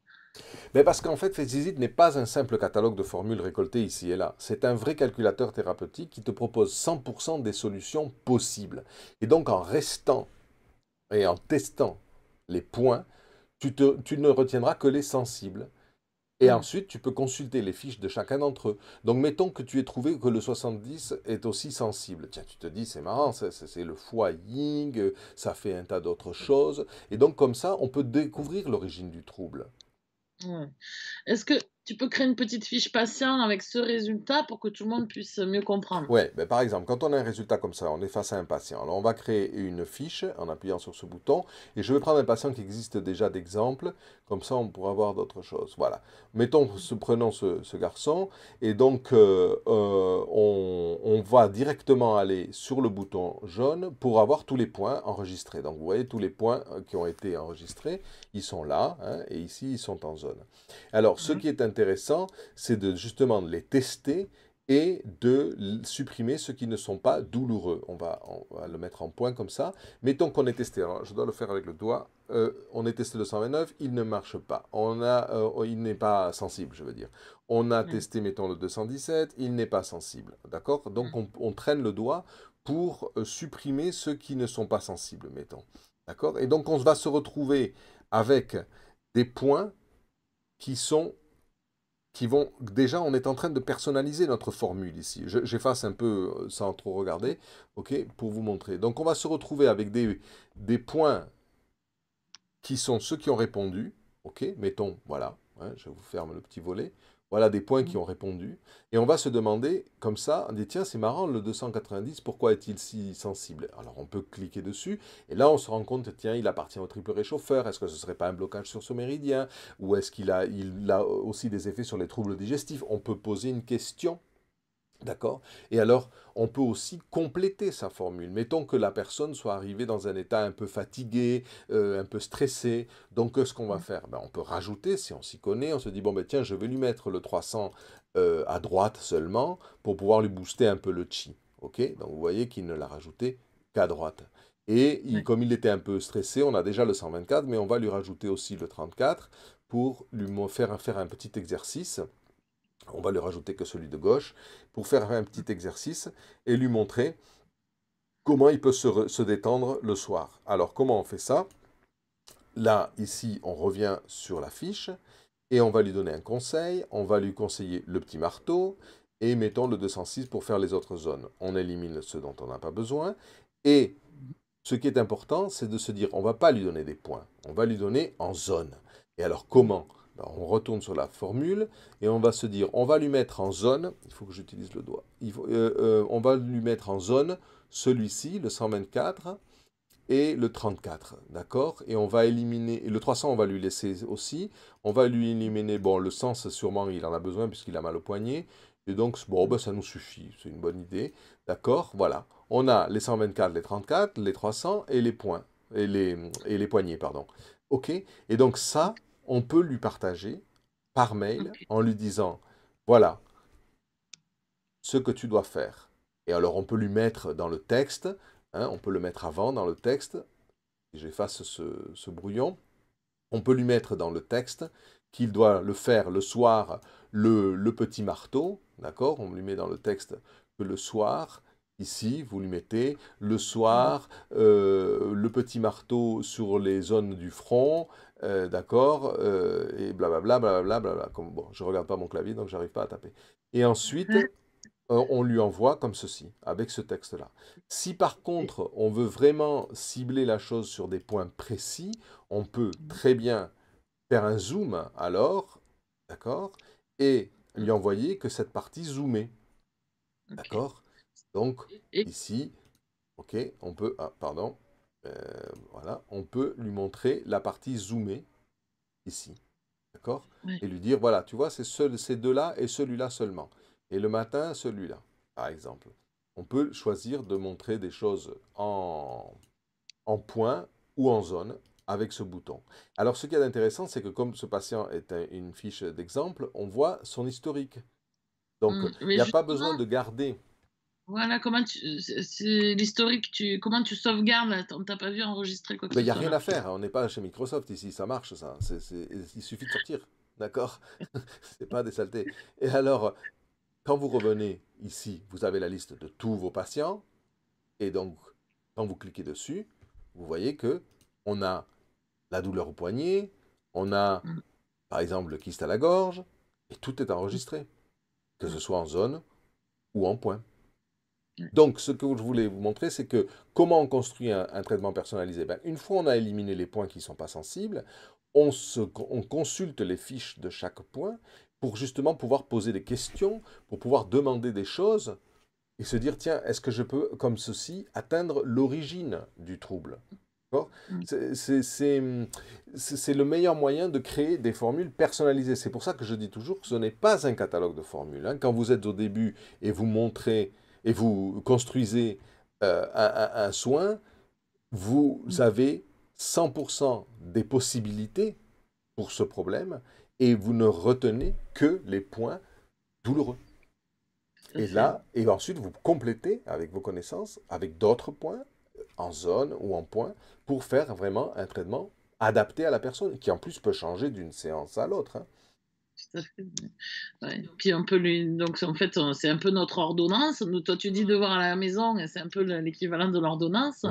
mais parce qu'en fait, Fezizid n'est pas un simple catalogue de formules récoltées ici et là. C'est un vrai calculateur thérapeutique qui te propose 100% des solutions possibles. Et donc, en restant et en testant les points, tu, tu ne retiendras que les sensibles. Et mm. ensuite, tu peux consulter les fiches de chacun d'entre eux. Donc, mettons que tu aies trouvé que le 70 est aussi sensible. Tiens, tu te dis, c'est marrant, c'est le foie Ying, euh, ça fait un tas d'autres choses. Et donc, comme ça, on peut découvrir l'origine du trouble. Est-ce que tu peux créer une petite fiche patient avec ce résultat pour que tout le monde puisse mieux comprendre. Oui, ben par exemple, quand on a un résultat comme ça, on est face à un patient. Alors, on va créer une fiche en appuyant sur ce bouton. Et je vais prendre un patient qui existe déjà d'exemple. Comme ça, on pourra voir d'autres choses. Voilà. Mettons, ce, prenons ce, garçon. Et donc, euh, euh, on, va directement aller sur le bouton jaune pour avoir tous les points enregistrés. Donc, vous voyez, tous les points euh, qui ont été enregistrés, ils sont là. Hein, et ici, ils sont en zone. Alors, ce mhm. qui est intéressant, intéressant, c'est de justement les tester et de supprimer ceux qui ne sont pas douloureux. On va, le mettre en point comme ça. Mettons qu'on est testé. Alors, je dois le faire avec le doigt. Euh, on est testé le 129, il ne marche pas. On a, euh, il n'est pas sensible, je veux dire. On a testé, mettons, le 217, il n'est pas sensible. D'accord Donc, on, traîne le doigt pour euh, supprimer ceux qui ne sont pas sensibles, mettons. D'accord Et donc, on va se retrouver avec des points qui sont qui vont déjà, on est en train de personnaliser notre formule ici. J'efface un peu euh, sans trop regarder, ok, pour vous montrer. Donc on va se retrouver avec des, des points qui sont ceux qui ont répondu, ok, mettons, voilà, hein, je vous ferme le petit volet, voilà des points mmh. qui ont répondu. Et on va se demander, comme ça, on dit, tiens, c'est marrant, le 290, pourquoi est-il si sensible Alors on peut cliquer dessus, et là on se rend compte, tiens, il appartient au triple réchauffeur, est-ce que ce ne serait pas un blocage sur ce méridien Ou est-ce qu'il a, il a aussi des effets sur les troubles digestifs On peut poser une question D'accord Et alors, on peut aussi compléter sa formule. Mettons que la personne soit arrivée dans un état un peu fatigué, euh, un peu stressé. Donc, ce qu'on va faire ben, On peut rajouter, si on s'y connaît, on se dit, bon, ben, tiens, je vais lui mettre le 300 euh, à droite seulement pour pouvoir lui booster un peu le chi. OK Donc, vous voyez qu'il ne l'a rajouté qu'à droite. Et comme il était un peu stressé, on a déjà le 124, mais on va lui rajouter aussi le 34 pour lui faire, faire un petit exercice on va lui rajouter que celui de gauche, pour faire un petit exercice et lui montrer comment il peut se, détendre le soir. Alors comment on fait ça Là, ici, on revient sur la fiche et on va lui donner un conseil, on va lui conseiller le petit marteau et mettons le 206 pour faire les autres zones. On élimine ce dont on n'a pas besoin et ce qui est important, c'est de se dire on ne va pas lui donner des points, on va lui donner en zone. Et alors comment ben, on retourne sur la formule et on va se dire, on va lui mettre en zone, il faut que j'utilise le doigt, euh, euh, on va lui mettre en zone celui-ci, le 124 et le 34, d'accord Et on va éliminer, et le 300 on va lui laisser aussi, on va lui éliminer, bon le sens sûrement il en a besoin puisqu'il a mal au poignet, et donc bon ben, ça nous suffit, c'est une bonne idée, d'accord Voilà, on a les 124, les 34, les 300 et les points, et les, et les poignets, pardon. Ok Et donc ça, on peut lui partager par mail en lui disant, voilà ce que tu dois faire. Et alors on peut lui mettre dans le texte, hein, on peut le mettre avant dans le texte, j'efface ce, brouillon, on peut lui mettre dans le texte qu'il doit le faire le soir, le, petit marteau, d'accord On lui met dans le texte que le soir, ici, vous lui mettez le soir, euh, le petit marteau sur les zones du front, euh, d'accord, euh, et blablabla, blablabla, blablabla. Comme, bon, je regarde pas mon clavier, donc j'arrive pas à taper. Et ensuite, mm. on lui envoie comme ceci, avec ce texte-là. Si par contre, on veut vraiment cibler la chose sur des points précis, on peut mm. très bien faire un zoom alors, d'accord, et lui envoyer que cette partie zoomée. D'accord Donc, ici, ok, on peut... Ah, pardon, euh, voilà, on peut lui montrer la partie zoomée ici. D'accord Et lui dire, voilà, tu vois, c'est ce, ces deux-là et celui-là seulement. Et le matin, celui-là, par exemple. On peut choisir de montrer des choses en, en point ou en zone avec ce bouton. Alors, ce qui est intéressant, c'est que comme ce patient est une fiche d'exemple, on voit son historique. Donc, mm, il n'y a pas besoin de garder voilà, comment C'est l'historique, tu, comment tu sauvegardes On ne t'a pas vu enregistrer quoi que Mais il n'y a rien à faire, on n'est pas chez Microsoft ici, ça marche ça. Il suffit de sortir, d'accord (laughs) C'est pas des saletés. Et alors, quand vous revenez ici, vous avez la liste de tous vos patients. Et donc, quand vous cliquez dessus, vous voyez que on a la douleur au poignet, on a mm. par exemple le kyste à la gorge, et tout est enregistré, que ce soit en zone ou en point. Donc, ce que je voulais vous montrer, c'est que comment on construit un, traitement personnalisé ben, Une fois on a éliminé les points qui ne sont pas sensibles, on, consulte les fiches de chaque point pour justement pouvoir poser des questions, pour pouvoir demander des choses et se dire, tiens, est-ce que je peux, comme ceci, atteindre l'origine du trouble mm. c'est le meilleur moyen de créer des formules personnalisées. C'est pour ça que je dis toujours que ce n'est pas un catalogue de formules. Hein. Quand vous êtes au début et vous montrez et vous construisez euh, un, soin, vous avez 100% des possibilités pour ce problème et vous ne retenez que les points douloureux. Et là, et ensuite, vous complétez avec vos connaissances, avec d'autres points, en zone ou en point, pour faire vraiment un traitement adapté à la personne, qui en plus peut changer d'une séance à l'autre. Hein. Puis Donc en fait, c'est un peu notre ordonnance. toi, tu dis mm. devoir à la maison, c'est un peu l'équivalent de l'ordonnance.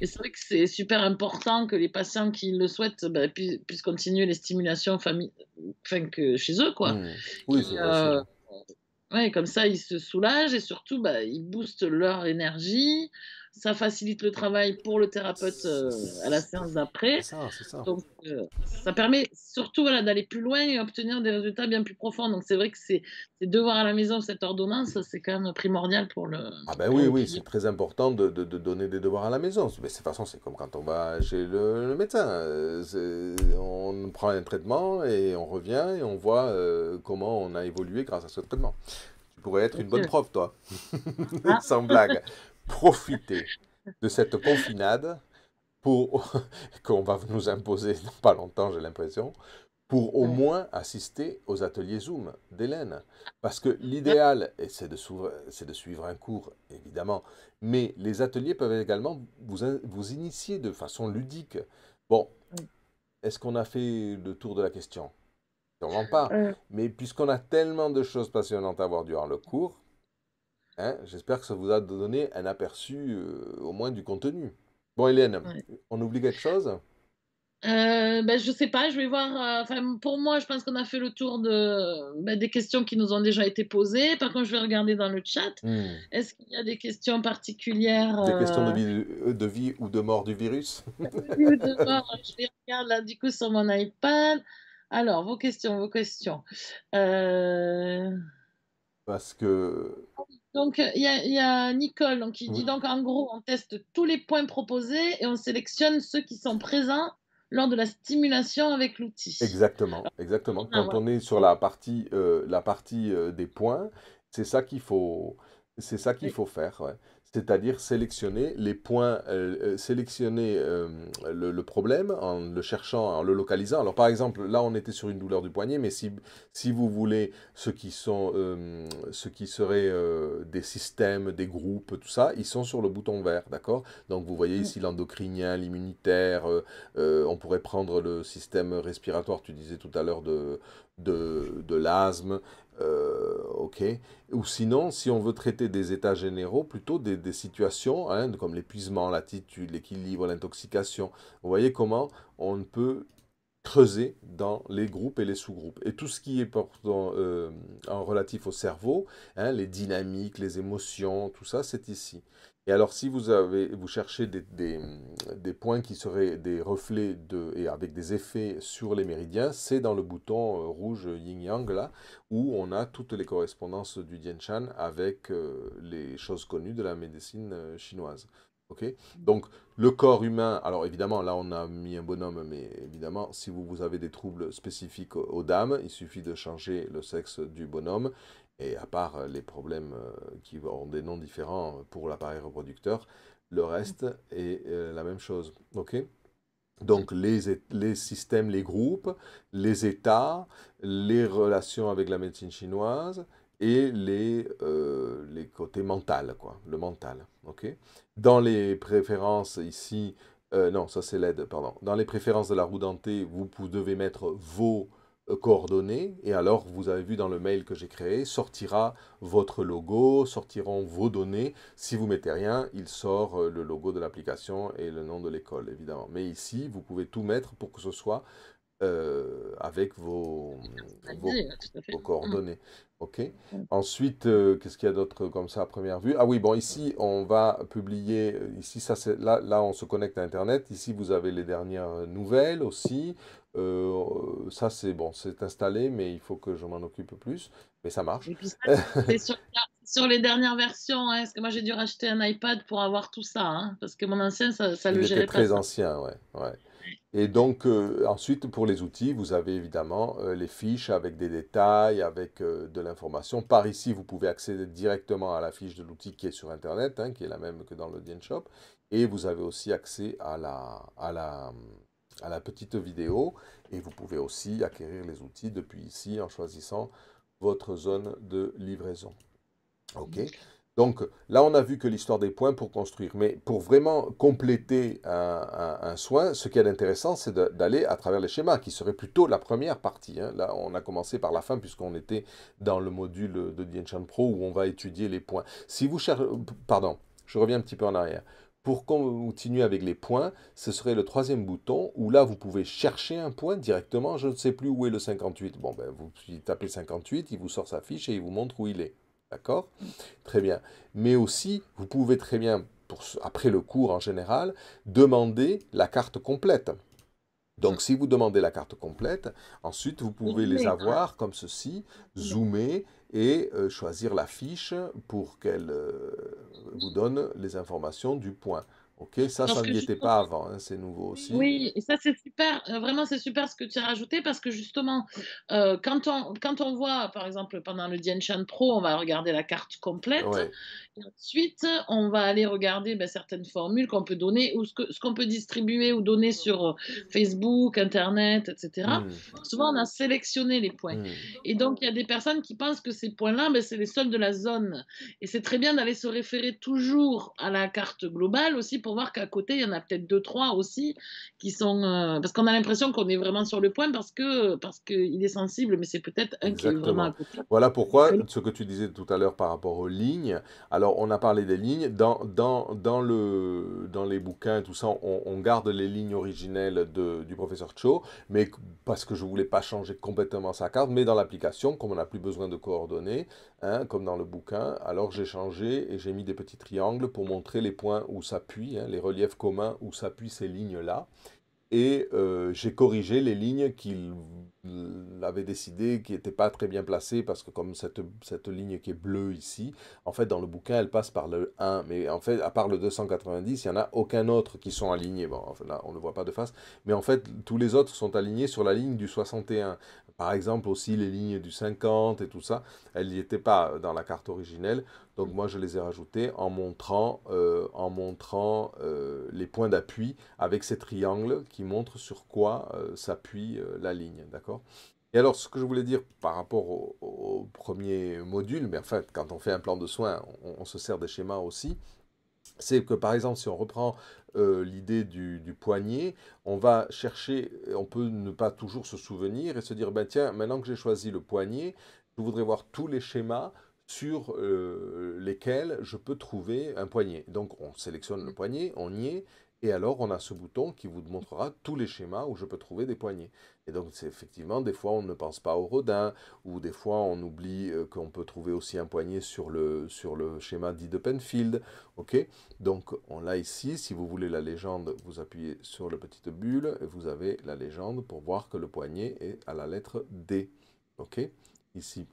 Et c'est vrai que c'est super important que les patients qui le souhaitent ben, puissent, continuer les stimulations enfin, que chez eux, quoi. Mm. Oui, euh, comme ça, ils se soulagent et surtout, ben, ils boostent leur énergie ça facilite le travail pour le thérapeute euh, à la séance d'après. ça, c'est ça Donc, euh, ça permet surtout voilà, d'aller plus loin et obtenir des résultats bien plus profonds. Donc, c'est vrai que c'est devoirs à la maison cette ordonnance, c'est quand même primordial pour le. Ah, ben oui, oui, c'est très important de, donner des devoirs à la maison. Mais de toute façon, c'est comme quand on va chez le, médecin. Euh, on prend un traitement et on revient et on voit comment on a évolué grâce à ce traitement Tu pourrais être une bonne prof, toi. Ah. (laughs) Sans blague profiter de cette confinade pour (laughs) qu'on va nous imposer pas longtemps, j'ai l'impression, pour au moins assister aux ateliers Zoom d'Hélène. Parce que l'idéal, c'est de, suivre un cours, évidemment, mais les ateliers peuvent également vous, vous initier de façon ludique. Bon, est-ce qu'on a fait le tour de la question Sûrement pas. Euh. Mais puisqu'on a tellement de choses passionnantes à voir durant le cours, Hein, j'espère que ça vous a donné un aperçu euh, au moins du contenu. Bon, Hélène, on oublie quelque chose euh, ben, je sais pas, je vais voir. Euh, pour moi, je pense qu'on a fait le tour de, ben, des questions qui nous ont déjà été posées. Par contre, je vais regarder dans le chat. Hmm. Est-ce qu'il y a des questions particulières Des euh, questions de vie, ou de mort du virus (laughs) de mort, Je les regarde là, du coup, sur mon iPad. Alors, vos questions, vos questions. Euh parce que. Donc, euh, il y, a Nicole donc, qui dit donc, en gros, on teste tous les points proposés et on sélectionne ceux qui sont présents lors de la stimulation avec l'outil. Exactement, exactement. Ah, Quand on est sur la partie, euh, la partie euh, des points, c'est ça qu'il faut, c'est ça qu'il faut faire c'est-à-dire sélectionner les points, euh, euh, sélectionner euh, le, problème en le cherchant, en le localisant. Alors par exemple, là on était sur une douleur du poignet, mais si, vous voulez ceux qui, sont, qui seraient des systèmes, des groupes, tout ça, ils sont sur le bouton vert, d'accord Donc vous voyez mm. ici l'endocrinien, l'immunitaire, on pourrait prendre le système respiratoire, tu disais tout à l'heure de, de, de l'asthme, euh, ok. Ou sinon, si on veut traiter des états généraux, plutôt des, des situations hein, comme l'épuisement, l'attitude, l'équilibre, l'intoxication. Vous voyez comment on peut creuser dans les groupes et les sous-groupes. Et tout ce qui est euh, en relatif au cerveau, hein, les dynamiques, les émotions, tout ça, c'est ici. Et alors, si vous, avez, vous cherchez des, points qui seraient des reflets et avec des effets sur les méridiens, c'est dans le bouton euh, rouge yin-yang, là, où on a toutes les correspondances du Dian Shan avec euh, les choses connues de la médecine euh, chinoise. Donc, le corps humain, alors évidemment, là, on a mis un bonhomme, mais évidemment, si vous avez des troubles spécifiques aux dames, il suffit de changer le sexe du bonhomme et à part euh, les problèmes euh, qui ont des noms différents pour l'appareil reproducteur, le reste est euh, la même chose. OK donc les, les, systèmes, les groupes, les États, les relations avec la médecine chinoise et les, les côtés mentaux. quoi, le mental. ok Dans les préférences ici, non, ça c'est l'aide, pardon. Dans les préférences de la roue dentée, vous, vous devez mettre vos euh, coordonnées. Et alors, vous avez vu dans le mail que j'ai créé, sortira votre logo, sortiront vos données. Si vous mettez rien, il sort euh, le logo de l'application et le nom de l'école, évidemment. Mais ici, vous pouvez tout mettre pour que ce soit euh, avec vos, vos, coordonnées. Mmh. OK. Ensuite, euh, qu'est-ce qu'il y a d'autre comme ça à première vue Ah oui, bon, ici, on va publier, euh, ici, ça, là, là, on se connecte à Internet. Ici, vous avez les dernières nouvelles aussi. ça, c'est bon, c'est installé, mais il faut que je m'en occupe plus. Mais ça marche. sur, les dernières versions, est-ce hein, que moi, j'ai dû racheter un iPad pour avoir tout ça, hein, parce que mon ancien, ça, ça le gérait était très ancien, ouais. Et donc, euh, ensuite, pour les outils, vous avez évidemment euh, les fiches avec des détails, avec euh, de l'information. Par ici, vous pouvez accéder directement à la fiche de l'outil qui est sur Internet, hein, qui est la même que dans le Dien Shop. Et vous avez aussi accès à la petite vidéo. Et vous pouvez aussi acquérir les outils depuis ici en choisissant votre zone de livraison. OK donc là, on a vu que l'histoire des points pour construire. Mais pour vraiment compléter un, soin, ce qui est intéressant, c'est d'aller à travers les schémas, qui serait plutôt la première partie. Hein. Là, on a commencé par la fin, puisqu'on était dans le module de Dien Pro, où on va étudier les points. Si vous cherchez... Pardon, je reviens un petit peu en arrière. Pour continuer avec les points, ce serait le troisième bouton où là vous pouvez chercher un point directement. Je ne sais plus où est le 58. Bon, ben vous tapez 58, il vous sort sa fiche et il vous montre où il est. D'accord Très bien. Mais aussi, vous pouvez très bien, après le cours en général, demander la carte complète. Donc si vous demandez la carte complète, ensuite vous pouvez les avoir comme ceci, zoomer et euh, choisir la fiche pour qu'elle euh, vous donne les informations du point. Ok, ça, ça n'y était pas avant, hein, c'est nouveau aussi. Oui, et ça c'est super, euh, vraiment c'est super ce que tu as rajouté parce que justement, euh, quand, on, quand on voit, par exemple, pendant le Dien Pro, on va regarder la carte complète et ensuite on va aller regarder ben, certaines formules qu'on peut donner ou ce, que, ce qu'on peut distribuer ou donner sur euh, Facebook, Internet, etc. Hmm. Souvent on a sélectionné les points. Hmm. Et donc il y a des personnes qui pensent que ces points-là, ben, c'est les seuls de la zone. Et c'est très bien d'aller se référer toujours à la carte globale aussi pour voir qu'à côté, il y en a peut-être deux, trois aussi qui sont. Euh, parce qu'on a l'impression qu'on est vraiment sur le point parce que parce qu'il est sensible, mais c'est peut-être un qui est vraiment à côté. Voilà pourquoi ce que tu disais tout à l'heure par rapport aux lignes. Alors, on a parlé des lignes. Dans, dans, dans, le, dans les bouquins tout ça, on, garde les lignes originelles de, du professeur Cho, mais parce que je ne voulais pas changer complètement sa carte, mais dans l'application, comme on n'a plus besoin de coordonnées, hein, comme dans le bouquin, alors j'ai changé et j'ai mis des petits triangles pour montrer les points où s'appuie Hein, les reliefs communs où s'appuient ces lignes-là. Et euh, j'ai corrigé les lignes qu'il l'avait décidé, qui n'était pas très bien placé, parce que comme cette, cette, ligne qui est bleue ici, en fait, dans le bouquin, elle passe par le 1, mais en fait, à part le 290, il n'y en a aucun autre qui sont alignés. Bon, là, on ne voit pas de face, mais en fait, tous les autres sont alignés sur la ligne du 61. Par exemple, aussi les lignes du 50 et tout ça, elles n'y étaient pas dans la carte originelle, donc moi, je les ai rajoutées en montrant, euh, en montrant euh, les points d'appui avec ces triangles qui montrent sur quoi euh, s'appuie la ligne, d'accord et alors, ce que je voulais dire par rapport au, premier module, mais en fait, quand on fait un plan de soins, on, se sert des schémas aussi. C'est que par exemple, si on reprend euh, l'idée du, poignet, on va chercher, on peut ne pas toujours se souvenir et se dire, ben tiens, maintenant que j'ai choisi le poignet, je voudrais voir tous les schémas sur euh, lesquels je peux trouver un poignet. Donc on sélectionne le poignet, on y est, et alors, on a ce bouton qui vous montrera tous les schémas où je peux trouver des poignées. Et donc, c'est effectivement, des fois, on ne pense pas au rodin, ou des fois, on oublie euh, qu'on peut trouver aussi un poignet sur le, sur le schéma dit de Penfield. ok donc, on l'a ici. Si vous voulez la légende, vous appuyez sur la petite bulle, et vous avez la légende pour voir que le poignet est à la lettre D. ok Ici.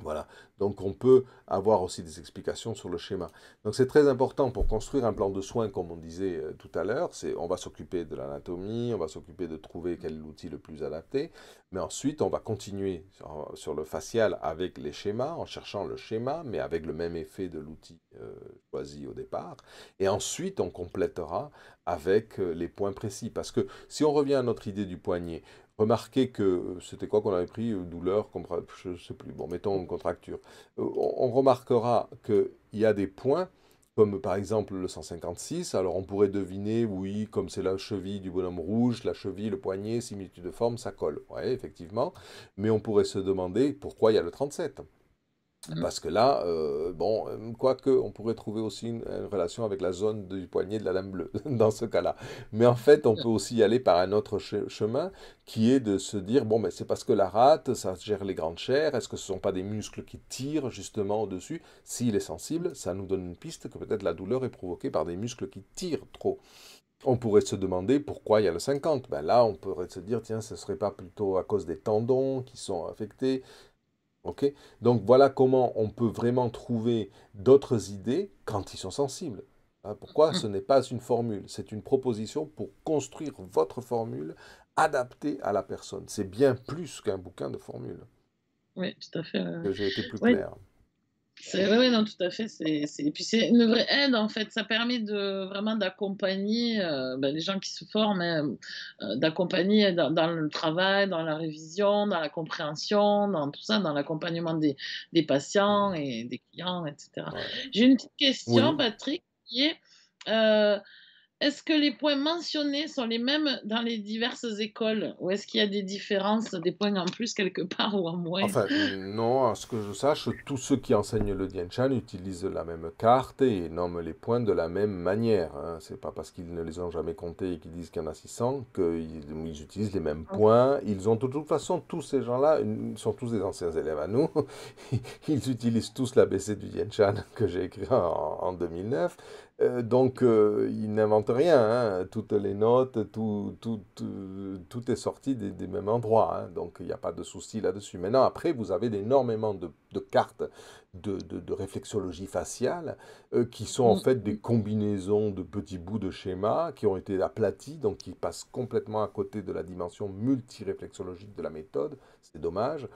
Voilà. Donc on peut avoir aussi des explications sur le schéma. Donc c'est très important pour construire un plan de soins, comme on disait euh, tout à l'heure. C'est on va s'occuper de l'anatomie, on va s'occuper de trouver quel est l'outil le plus adapté, mais ensuite on va continuer sur, le facial avec les schémas, en cherchant le schéma, mais avec le même effet de l'outil euh, choisi au départ. Et ensuite on complétera avec euh, les points précis. Parce que si on revient à notre idée du poignet, Remarquez que euh, c'était quoi qu'on avait pris euh, Douleur, je ne sais plus. Bon, mettons contracture. Euh, on remarquera qu'il y a des points, comme par exemple le 156. Alors on pourrait deviner, oui, comme c'est la cheville du bonhomme rouge, la cheville, le poignet, similitude de forme, ça colle. Oui, effectivement. Mais on pourrait se demander pourquoi il y a le 37. Mm. Parce que là, euh, bon, euh, quoique, on pourrait trouver aussi une, relation avec la zone du poignet de la lame bleue, (laughs) dans ce cas-là. Mais en fait, on mm. peut aussi aller par un autre chemin, qui est de se dire, bon, mais c'est parce que la rate, ça gère les grandes chairs, est-ce que ce ne sont pas des muscles qui tirent justement au-dessus S'il est sensible, ça nous donne une piste que peut-être la douleur est provoquée par des muscles qui tirent trop. On pourrait se demander pourquoi il y a le 50. Ben là, on pourrait se dire, tiens, ce ne serait pas plutôt à cause des tendons qui sont affectés, donc voilà comment on peut vraiment trouver d'autres idées quand ils sont sensibles. Hein, pourquoi ce n'est pas une formule C'est une proposition pour construire votre formule adaptée à la personne. C'est bien plus qu'un bouquin de formules. Oui, tout à fait. Euh, j'ai été plus clair. Oui, non, tout à fait. Et puis c'est une vraie aide en fait. Ça permet de vraiment d'accompagner euh, ben, les gens qui se forment, hein, euh, d'accompagner dans, le travail, dans la révision, dans la compréhension, dans tout ça, dans l'accompagnement des, patients et des clients, etc. J'ai une petite question, Patrick, qui est euh, est-ce que les points mentionnés sont les mêmes dans les diverses écoles ou est-ce qu'il y a des différences, des points en plus quelque part ou en moins non, à ce que je sache, tous ceux qui enseignent le Dien Chan utilisent la même carte et nomment les points de la même manière. Ce hein. C'est pas parce qu'ils ne les ont jamais comptés et qu'ils disent qu'il y en a 600 qu'ils utilisent les mêmes points. Ils ont de toute façon, tous ces gens-là sont tous des anciens élèves à nous. (laughs) Ils utilisent tous l'ABC du Dien Chan que j'ai écrit en 2009. Euh, donc, euh, il n'invente rien. Hein. Toutes les notes, tout, est sorti des, mêmes endroits. Hein. Donc, il n'y a pas de souci là-dessus. Maintenant, après, vous avez énormément de, cartes de, réflexologie faciale euh, qui sont en mm. fait des combinaisons de petits bouts de schémas qui ont été aplatis, donc qui passent complètement à côté de la dimension multiréflexologique de la méthode. C'est dommage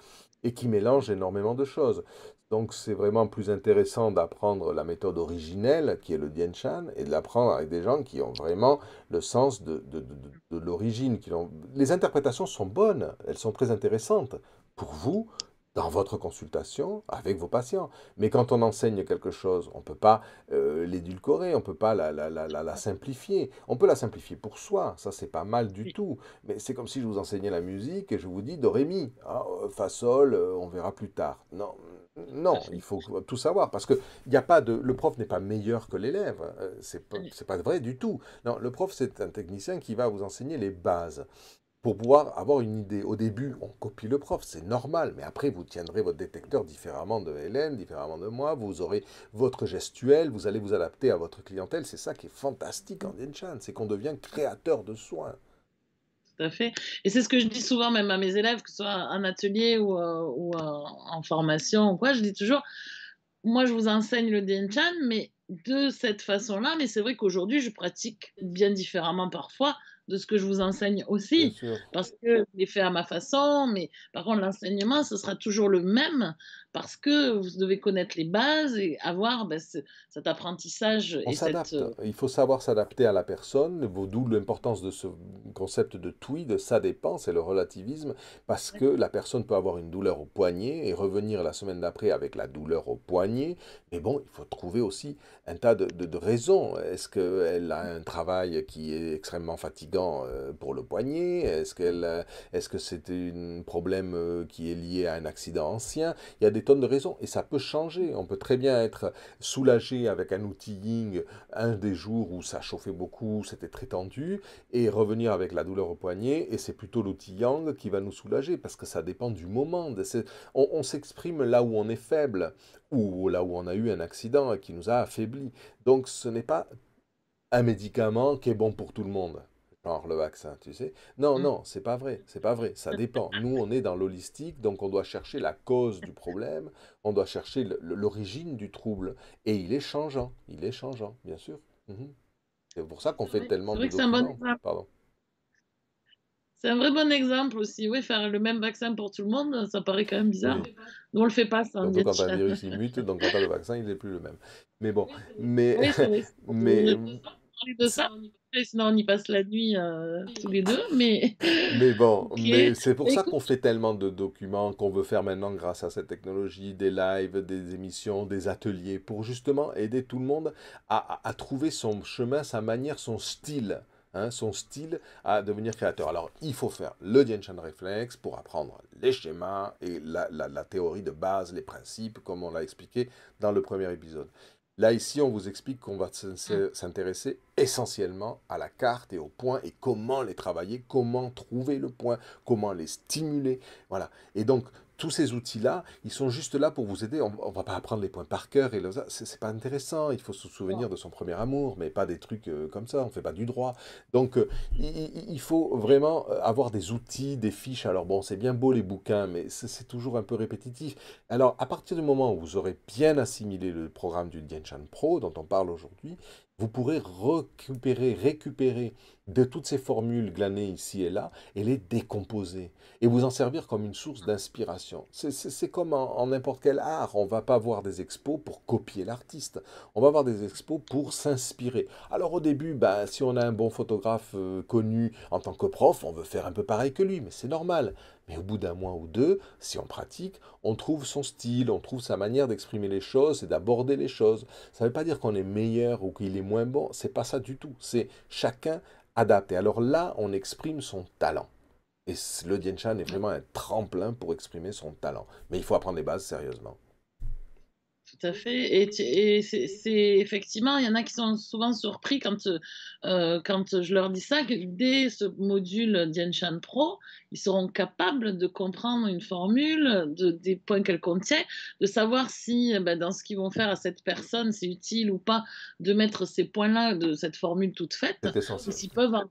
et qui mélange énormément de choses. Donc c'est vraiment plus intéressant d'apprendre la méthode originelle qui est le Dien Shan et de l'apprendre avec des gens qui ont vraiment le sens de, de l'origine. Les interprétations sont bonnes, elles sont très intéressantes pour vous, dans votre consultation avec vos patients. Mais quand on enseigne quelque chose, on peut pas euh, l'édulcorer, on peut pas la, simplifier. On peut la simplifier pour soi, ça c'est pas mal du tout. Mais c'est comme si je vous enseignais la musique et je vous dis do ré ah, euh, fa sol, euh, on verra plus tard. Non, non, il faut tout savoir parce que y a pas de, le prof n'est pas meilleur que l'élève. C'est pas, pas vrai du tout. Non, le prof c'est un technicien qui va vous enseigner les bases pour pouvoir avoir une idée. Au début, on copie le prof, c'est normal, mais après, vous tiendrez votre détecteur différemment de Hélène, différemment de moi, vous aurez votre gestuelle, vous allez vous adapter à votre clientèle. C'est ça qui est fantastique en Chan, c'est qu'on devient créateur de soins. Tout à fait. Et c'est ce que je dis souvent même à mes élèves, que ce soit en atelier ou, euh, euh, en formation ou quoi, je dis toujours, moi je vous enseigne le Dien Chan, mais de cette façon-là, mais c'est vrai qu'aujourd'hui je pratique bien différemment parfois de ce que je vous enseigne aussi, parce que je l'ai fait à ma façon, mais par contre l'enseignement, ce sera toujours le même, parce que vous devez connaître les bases et avoir ben, cet apprentissage. et euh, il faut savoir s'adapter à la personne, d'où l'importance de ce concept de tweed, ça dépend, c'est le relativisme, parce que la personne peut avoir une douleur au poignet et revenir la semaine d'après avec la douleur au poignet, mais bon, il faut trouver aussi un tas de, de raisons. Est-ce qu'elle a un travail qui est extrêmement fatigant euh, pour le poignet Est-ce euh, que c'est un problème euh, qui est lié à un accident ancien Il y a des tonnes de raisons et ça peut changer. On peut très bien être soulagé avec un ying un des jours où ça chauffait beaucoup, c'était très tendu, et revenir avec la douleur au poignet et c'est plutôt l'outil yang qui va nous soulager parce que ça dépend du moment. on, on s'exprime là où on est faible ou là où on a eu un accident qui nous a affaibli. Donc ce n'est pas un médicament qui est bon pour tout le monde le vaccin, tu sais. Non, mm. non, c'est pas vrai, c'est pas vrai, ça dépend. Nous, on est dans l'holistique, donc on doit chercher la cause du problème, on doit chercher l'origine du trouble. Et il est changeant, il est changeant, bien sûr. Mhm. C'est pour ça qu'on fait tellement de C'est un, vrai bon exemple aussi. Oui, faire le même vaccin pour tout le monde, ça paraît quand même bizarre. on le fait pas, ça. quand un virus, il mute, donc quand le vaccin, il n'est plus le même. Mais bon, mais... mais... mais... De ça, sinon on y passe la nuit euh, tous les deux. Mais, (laughs) mais bon, mais c'est pour ça qu'on fait tellement de documents qu'on veut faire maintenant grâce à cette technologie, des lives, des émissions, des ateliers, pour justement aider tout le monde à, à, trouver son chemin, sa manière, son style. Hein, son style à devenir créateur. Alors, il faut faire le Shan Reflex pour apprendre les schémas et la, la théorie de base, les principes, comme on l'a expliqué dans le premier épisode. Là, ici, on vous explique qu'on va mm. s'intéresser essentiellement à la carte et au point et comment les travailler, comment trouver le point, comment les stimuler. Voilà. Et donc, tous ces outils-là, ils sont juste là pour vous aider. On ne va pas apprendre les points par cœur et n'est pas intéressant. Il faut se souvenir de son premier amour, mais pas des trucs euh, comme ça. On ne fait pas du droit. Donc, euh, il, faut vraiment euh, avoir des outils, des fiches. Alors bon, c'est bien beau les bouquins, mais c'est toujours un peu répétitif. Alors, à partir du moment où vous aurez bien assimilé le programme du Dianchan Pro dont on parle aujourd'hui, vous pourrez récupérer, récupérer de toutes ces formules glanées ici et là et les décomposer et vous en servir comme une source d'inspiration. C'est comme en n'importe quel art, on ne va pas voir des expos pour copier l'artiste, on va voir des expos pour s'inspirer. Alors au début, bah, si on a un bon photographe euh, connu en tant que prof, on veut faire un peu pareil que lui, mais c'est normal. Mais au bout d'un mois ou deux, si on pratique, on trouve son style, on trouve sa manière d'exprimer les choses et d'aborder les choses. Ça ne veut pas dire qu'on est meilleur ou qu'il est moins bon, c'est pas ça du tout. C'est chacun adapté. Alors là, on exprime son talent. Et le Dien Chan est vraiment un tremplin pour exprimer son talent. Mais il faut apprendre les bases sérieusement tout à fait. Et, c'est effectivement, il y en a qui sont souvent surpris quand, euh, quand je leur dis ça, que dès ce module Chan Pro, ils seront capables de comprendre une formule, de, des points qu'elle contient, de savoir si eh ben, dans ce qu'ils vont faire à cette personne, c'est utile ou pas de mettre ces points-là de cette formule toute faite, s'ils peuvent en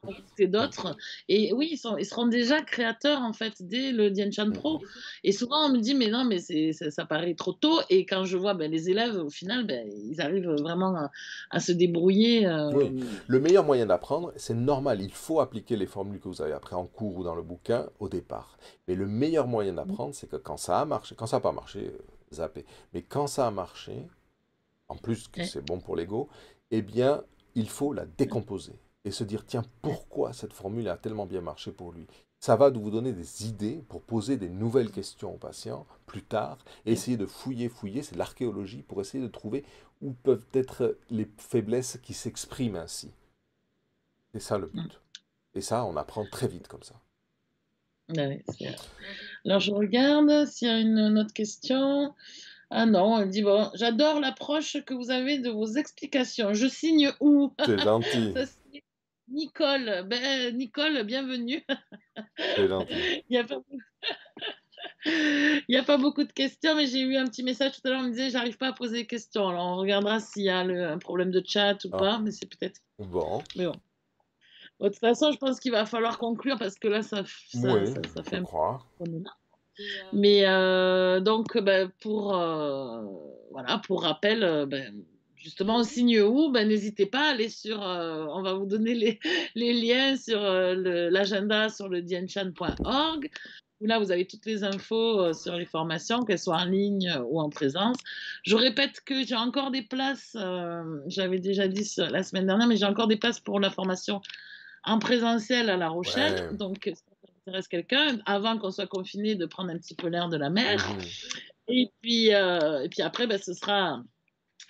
d'autres. Et oui, ils, sont, ils seront déjà créateurs en fait dès le Dianchan Pro. Et souvent on me dit mais non, mais ça, ça paraît trop tôt. Et quand je vois ben, les élèves, au final, ben, ils arrivent vraiment à, se débrouiller. Euh. Le meilleur moyen d'apprendre, c'est normal, il faut appliquer les formules que vous avez apprises en cours ou dans le bouquin au départ. Mais le meilleur moyen d'apprendre, c'est que quand ça a marché, quand ça n'a pas marché, euh, zappé Mais quand ça a marché, en plus que c'est bon pour l'ego, eh bien, il faut la décomposer et se dire tiens pourquoi cette formule a tellement bien marché pour lui ça va vous donner des idées pour poser des nouvelles questions aux patients plus tard, et essayer de fouiller, fouiller, c'est l'archéologie pour essayer de trouver où peuvent être les faiblesses qui s'expriment ainsi. C'est ça le but. Et ça, on apprend très vite comme ça. Bah Alors je regarde s'il y a une, autre question. Ah non, elle dit bon, j'adore l'approche que vous avez de vos explications. Je signe où C'est gentil. (laughs) Nicole, ben, Nicole, bienvenue. (laughs) Il n'y (laughs) a, pas... beaucoup de questions, mais j'ai eu un petit message tout à l'heure, on me disait, j'arrive pas à poser des questions. Alors on regardera s'il y a un problème de chat ou ah. pas, mais c'est peut-être... Bon. Mais bon. De toute façon, je pense qu'il va falloir conclure parce que là, ça, ça, fait un Mais euh, donc, ben, pour, euh, voilà, pour rappel, euh, ben, justement, signe où ben, N'hésitez pas à aller sur. Euh, on va vous donner les, (laughs) liens sur euh, l'agenda sur le dianchan.org. Là, vous avez toutes les infos euh, sur les formations, qu'elles soient en ligne ou en présence. Je répète que j'ai encore des places. J'avais déjà dit la semaine dernière, mais j'ai encore des places pour la formation en présentiel à La Rochelle. si ça intéresse quelqu'un, avant qu'on soit confiné, de prendre un petit peu l'air de la mer. Mmh et puis, et puis après, ben, ce sera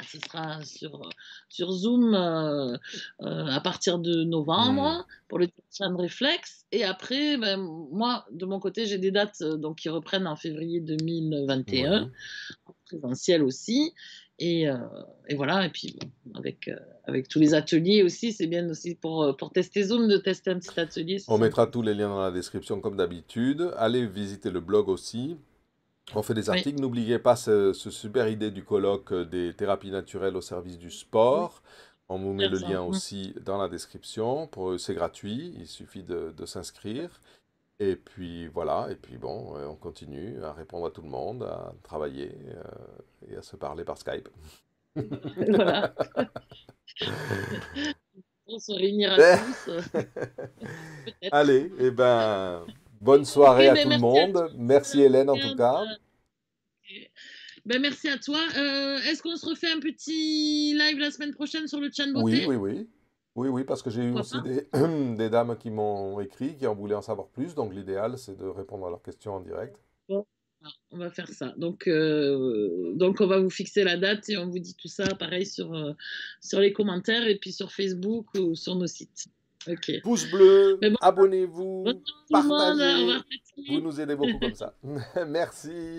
ce sera sur, sur Zoom euh, euh, à partir de novembre mm. pour le Titan Reflex. Et après, ben, moi, de mon côté, j'ai des dates euh, donc, qui reprennent en février 2021, en présentiel aussi. Et, et, voilà, et puis avec, avec tous les ateliers aussi, c'est bien aussi pour, pour tester Zoom de tester un petit atelier. On mettra tous les liens dans la description comme d'habitude. Allez visiter le blog aussi. On fait des articles. N'oubliez pas ce, super idée du colloque euh, des thérapies naturelles au service du sport. On vous met le lien mmh. aussi dans la description. Pour c'est gratuit. Il suffit de, s'inscrire. Et puis voilà, et puis bon, euh, on continue à répondre à tout le monde, à travailler euh, et à se parler par Skype. (laughs) (laughs) on se réunira tous. (laughs) Allez, et eh ben Bonne soirée à ben, tout le monde. Merci Hélène en tout cas. Ben, merci à toi. Euh, est-ce qu'on se refait un petit live la semaine prochaine sur le chat beauté Oui, oui, oui. Oui, oui, parce que j'ai eu aussi (clears throat) des, dames qui m'ont écrit, qui en voulaient en savoir plus. Donc l'idéal, c'est de répondre à leurs questions en direct. on va faire ça. Donc, euh, donc on va vous fixer la date et on vous dit tout ça, pareil, sur, euh, sur les commentaires et puis sur Facebook ou sur nos sites. Pouce bleu, abonnez-vous, partagez. vous nous aidez beaucoup comme ça. (laughs) Merci.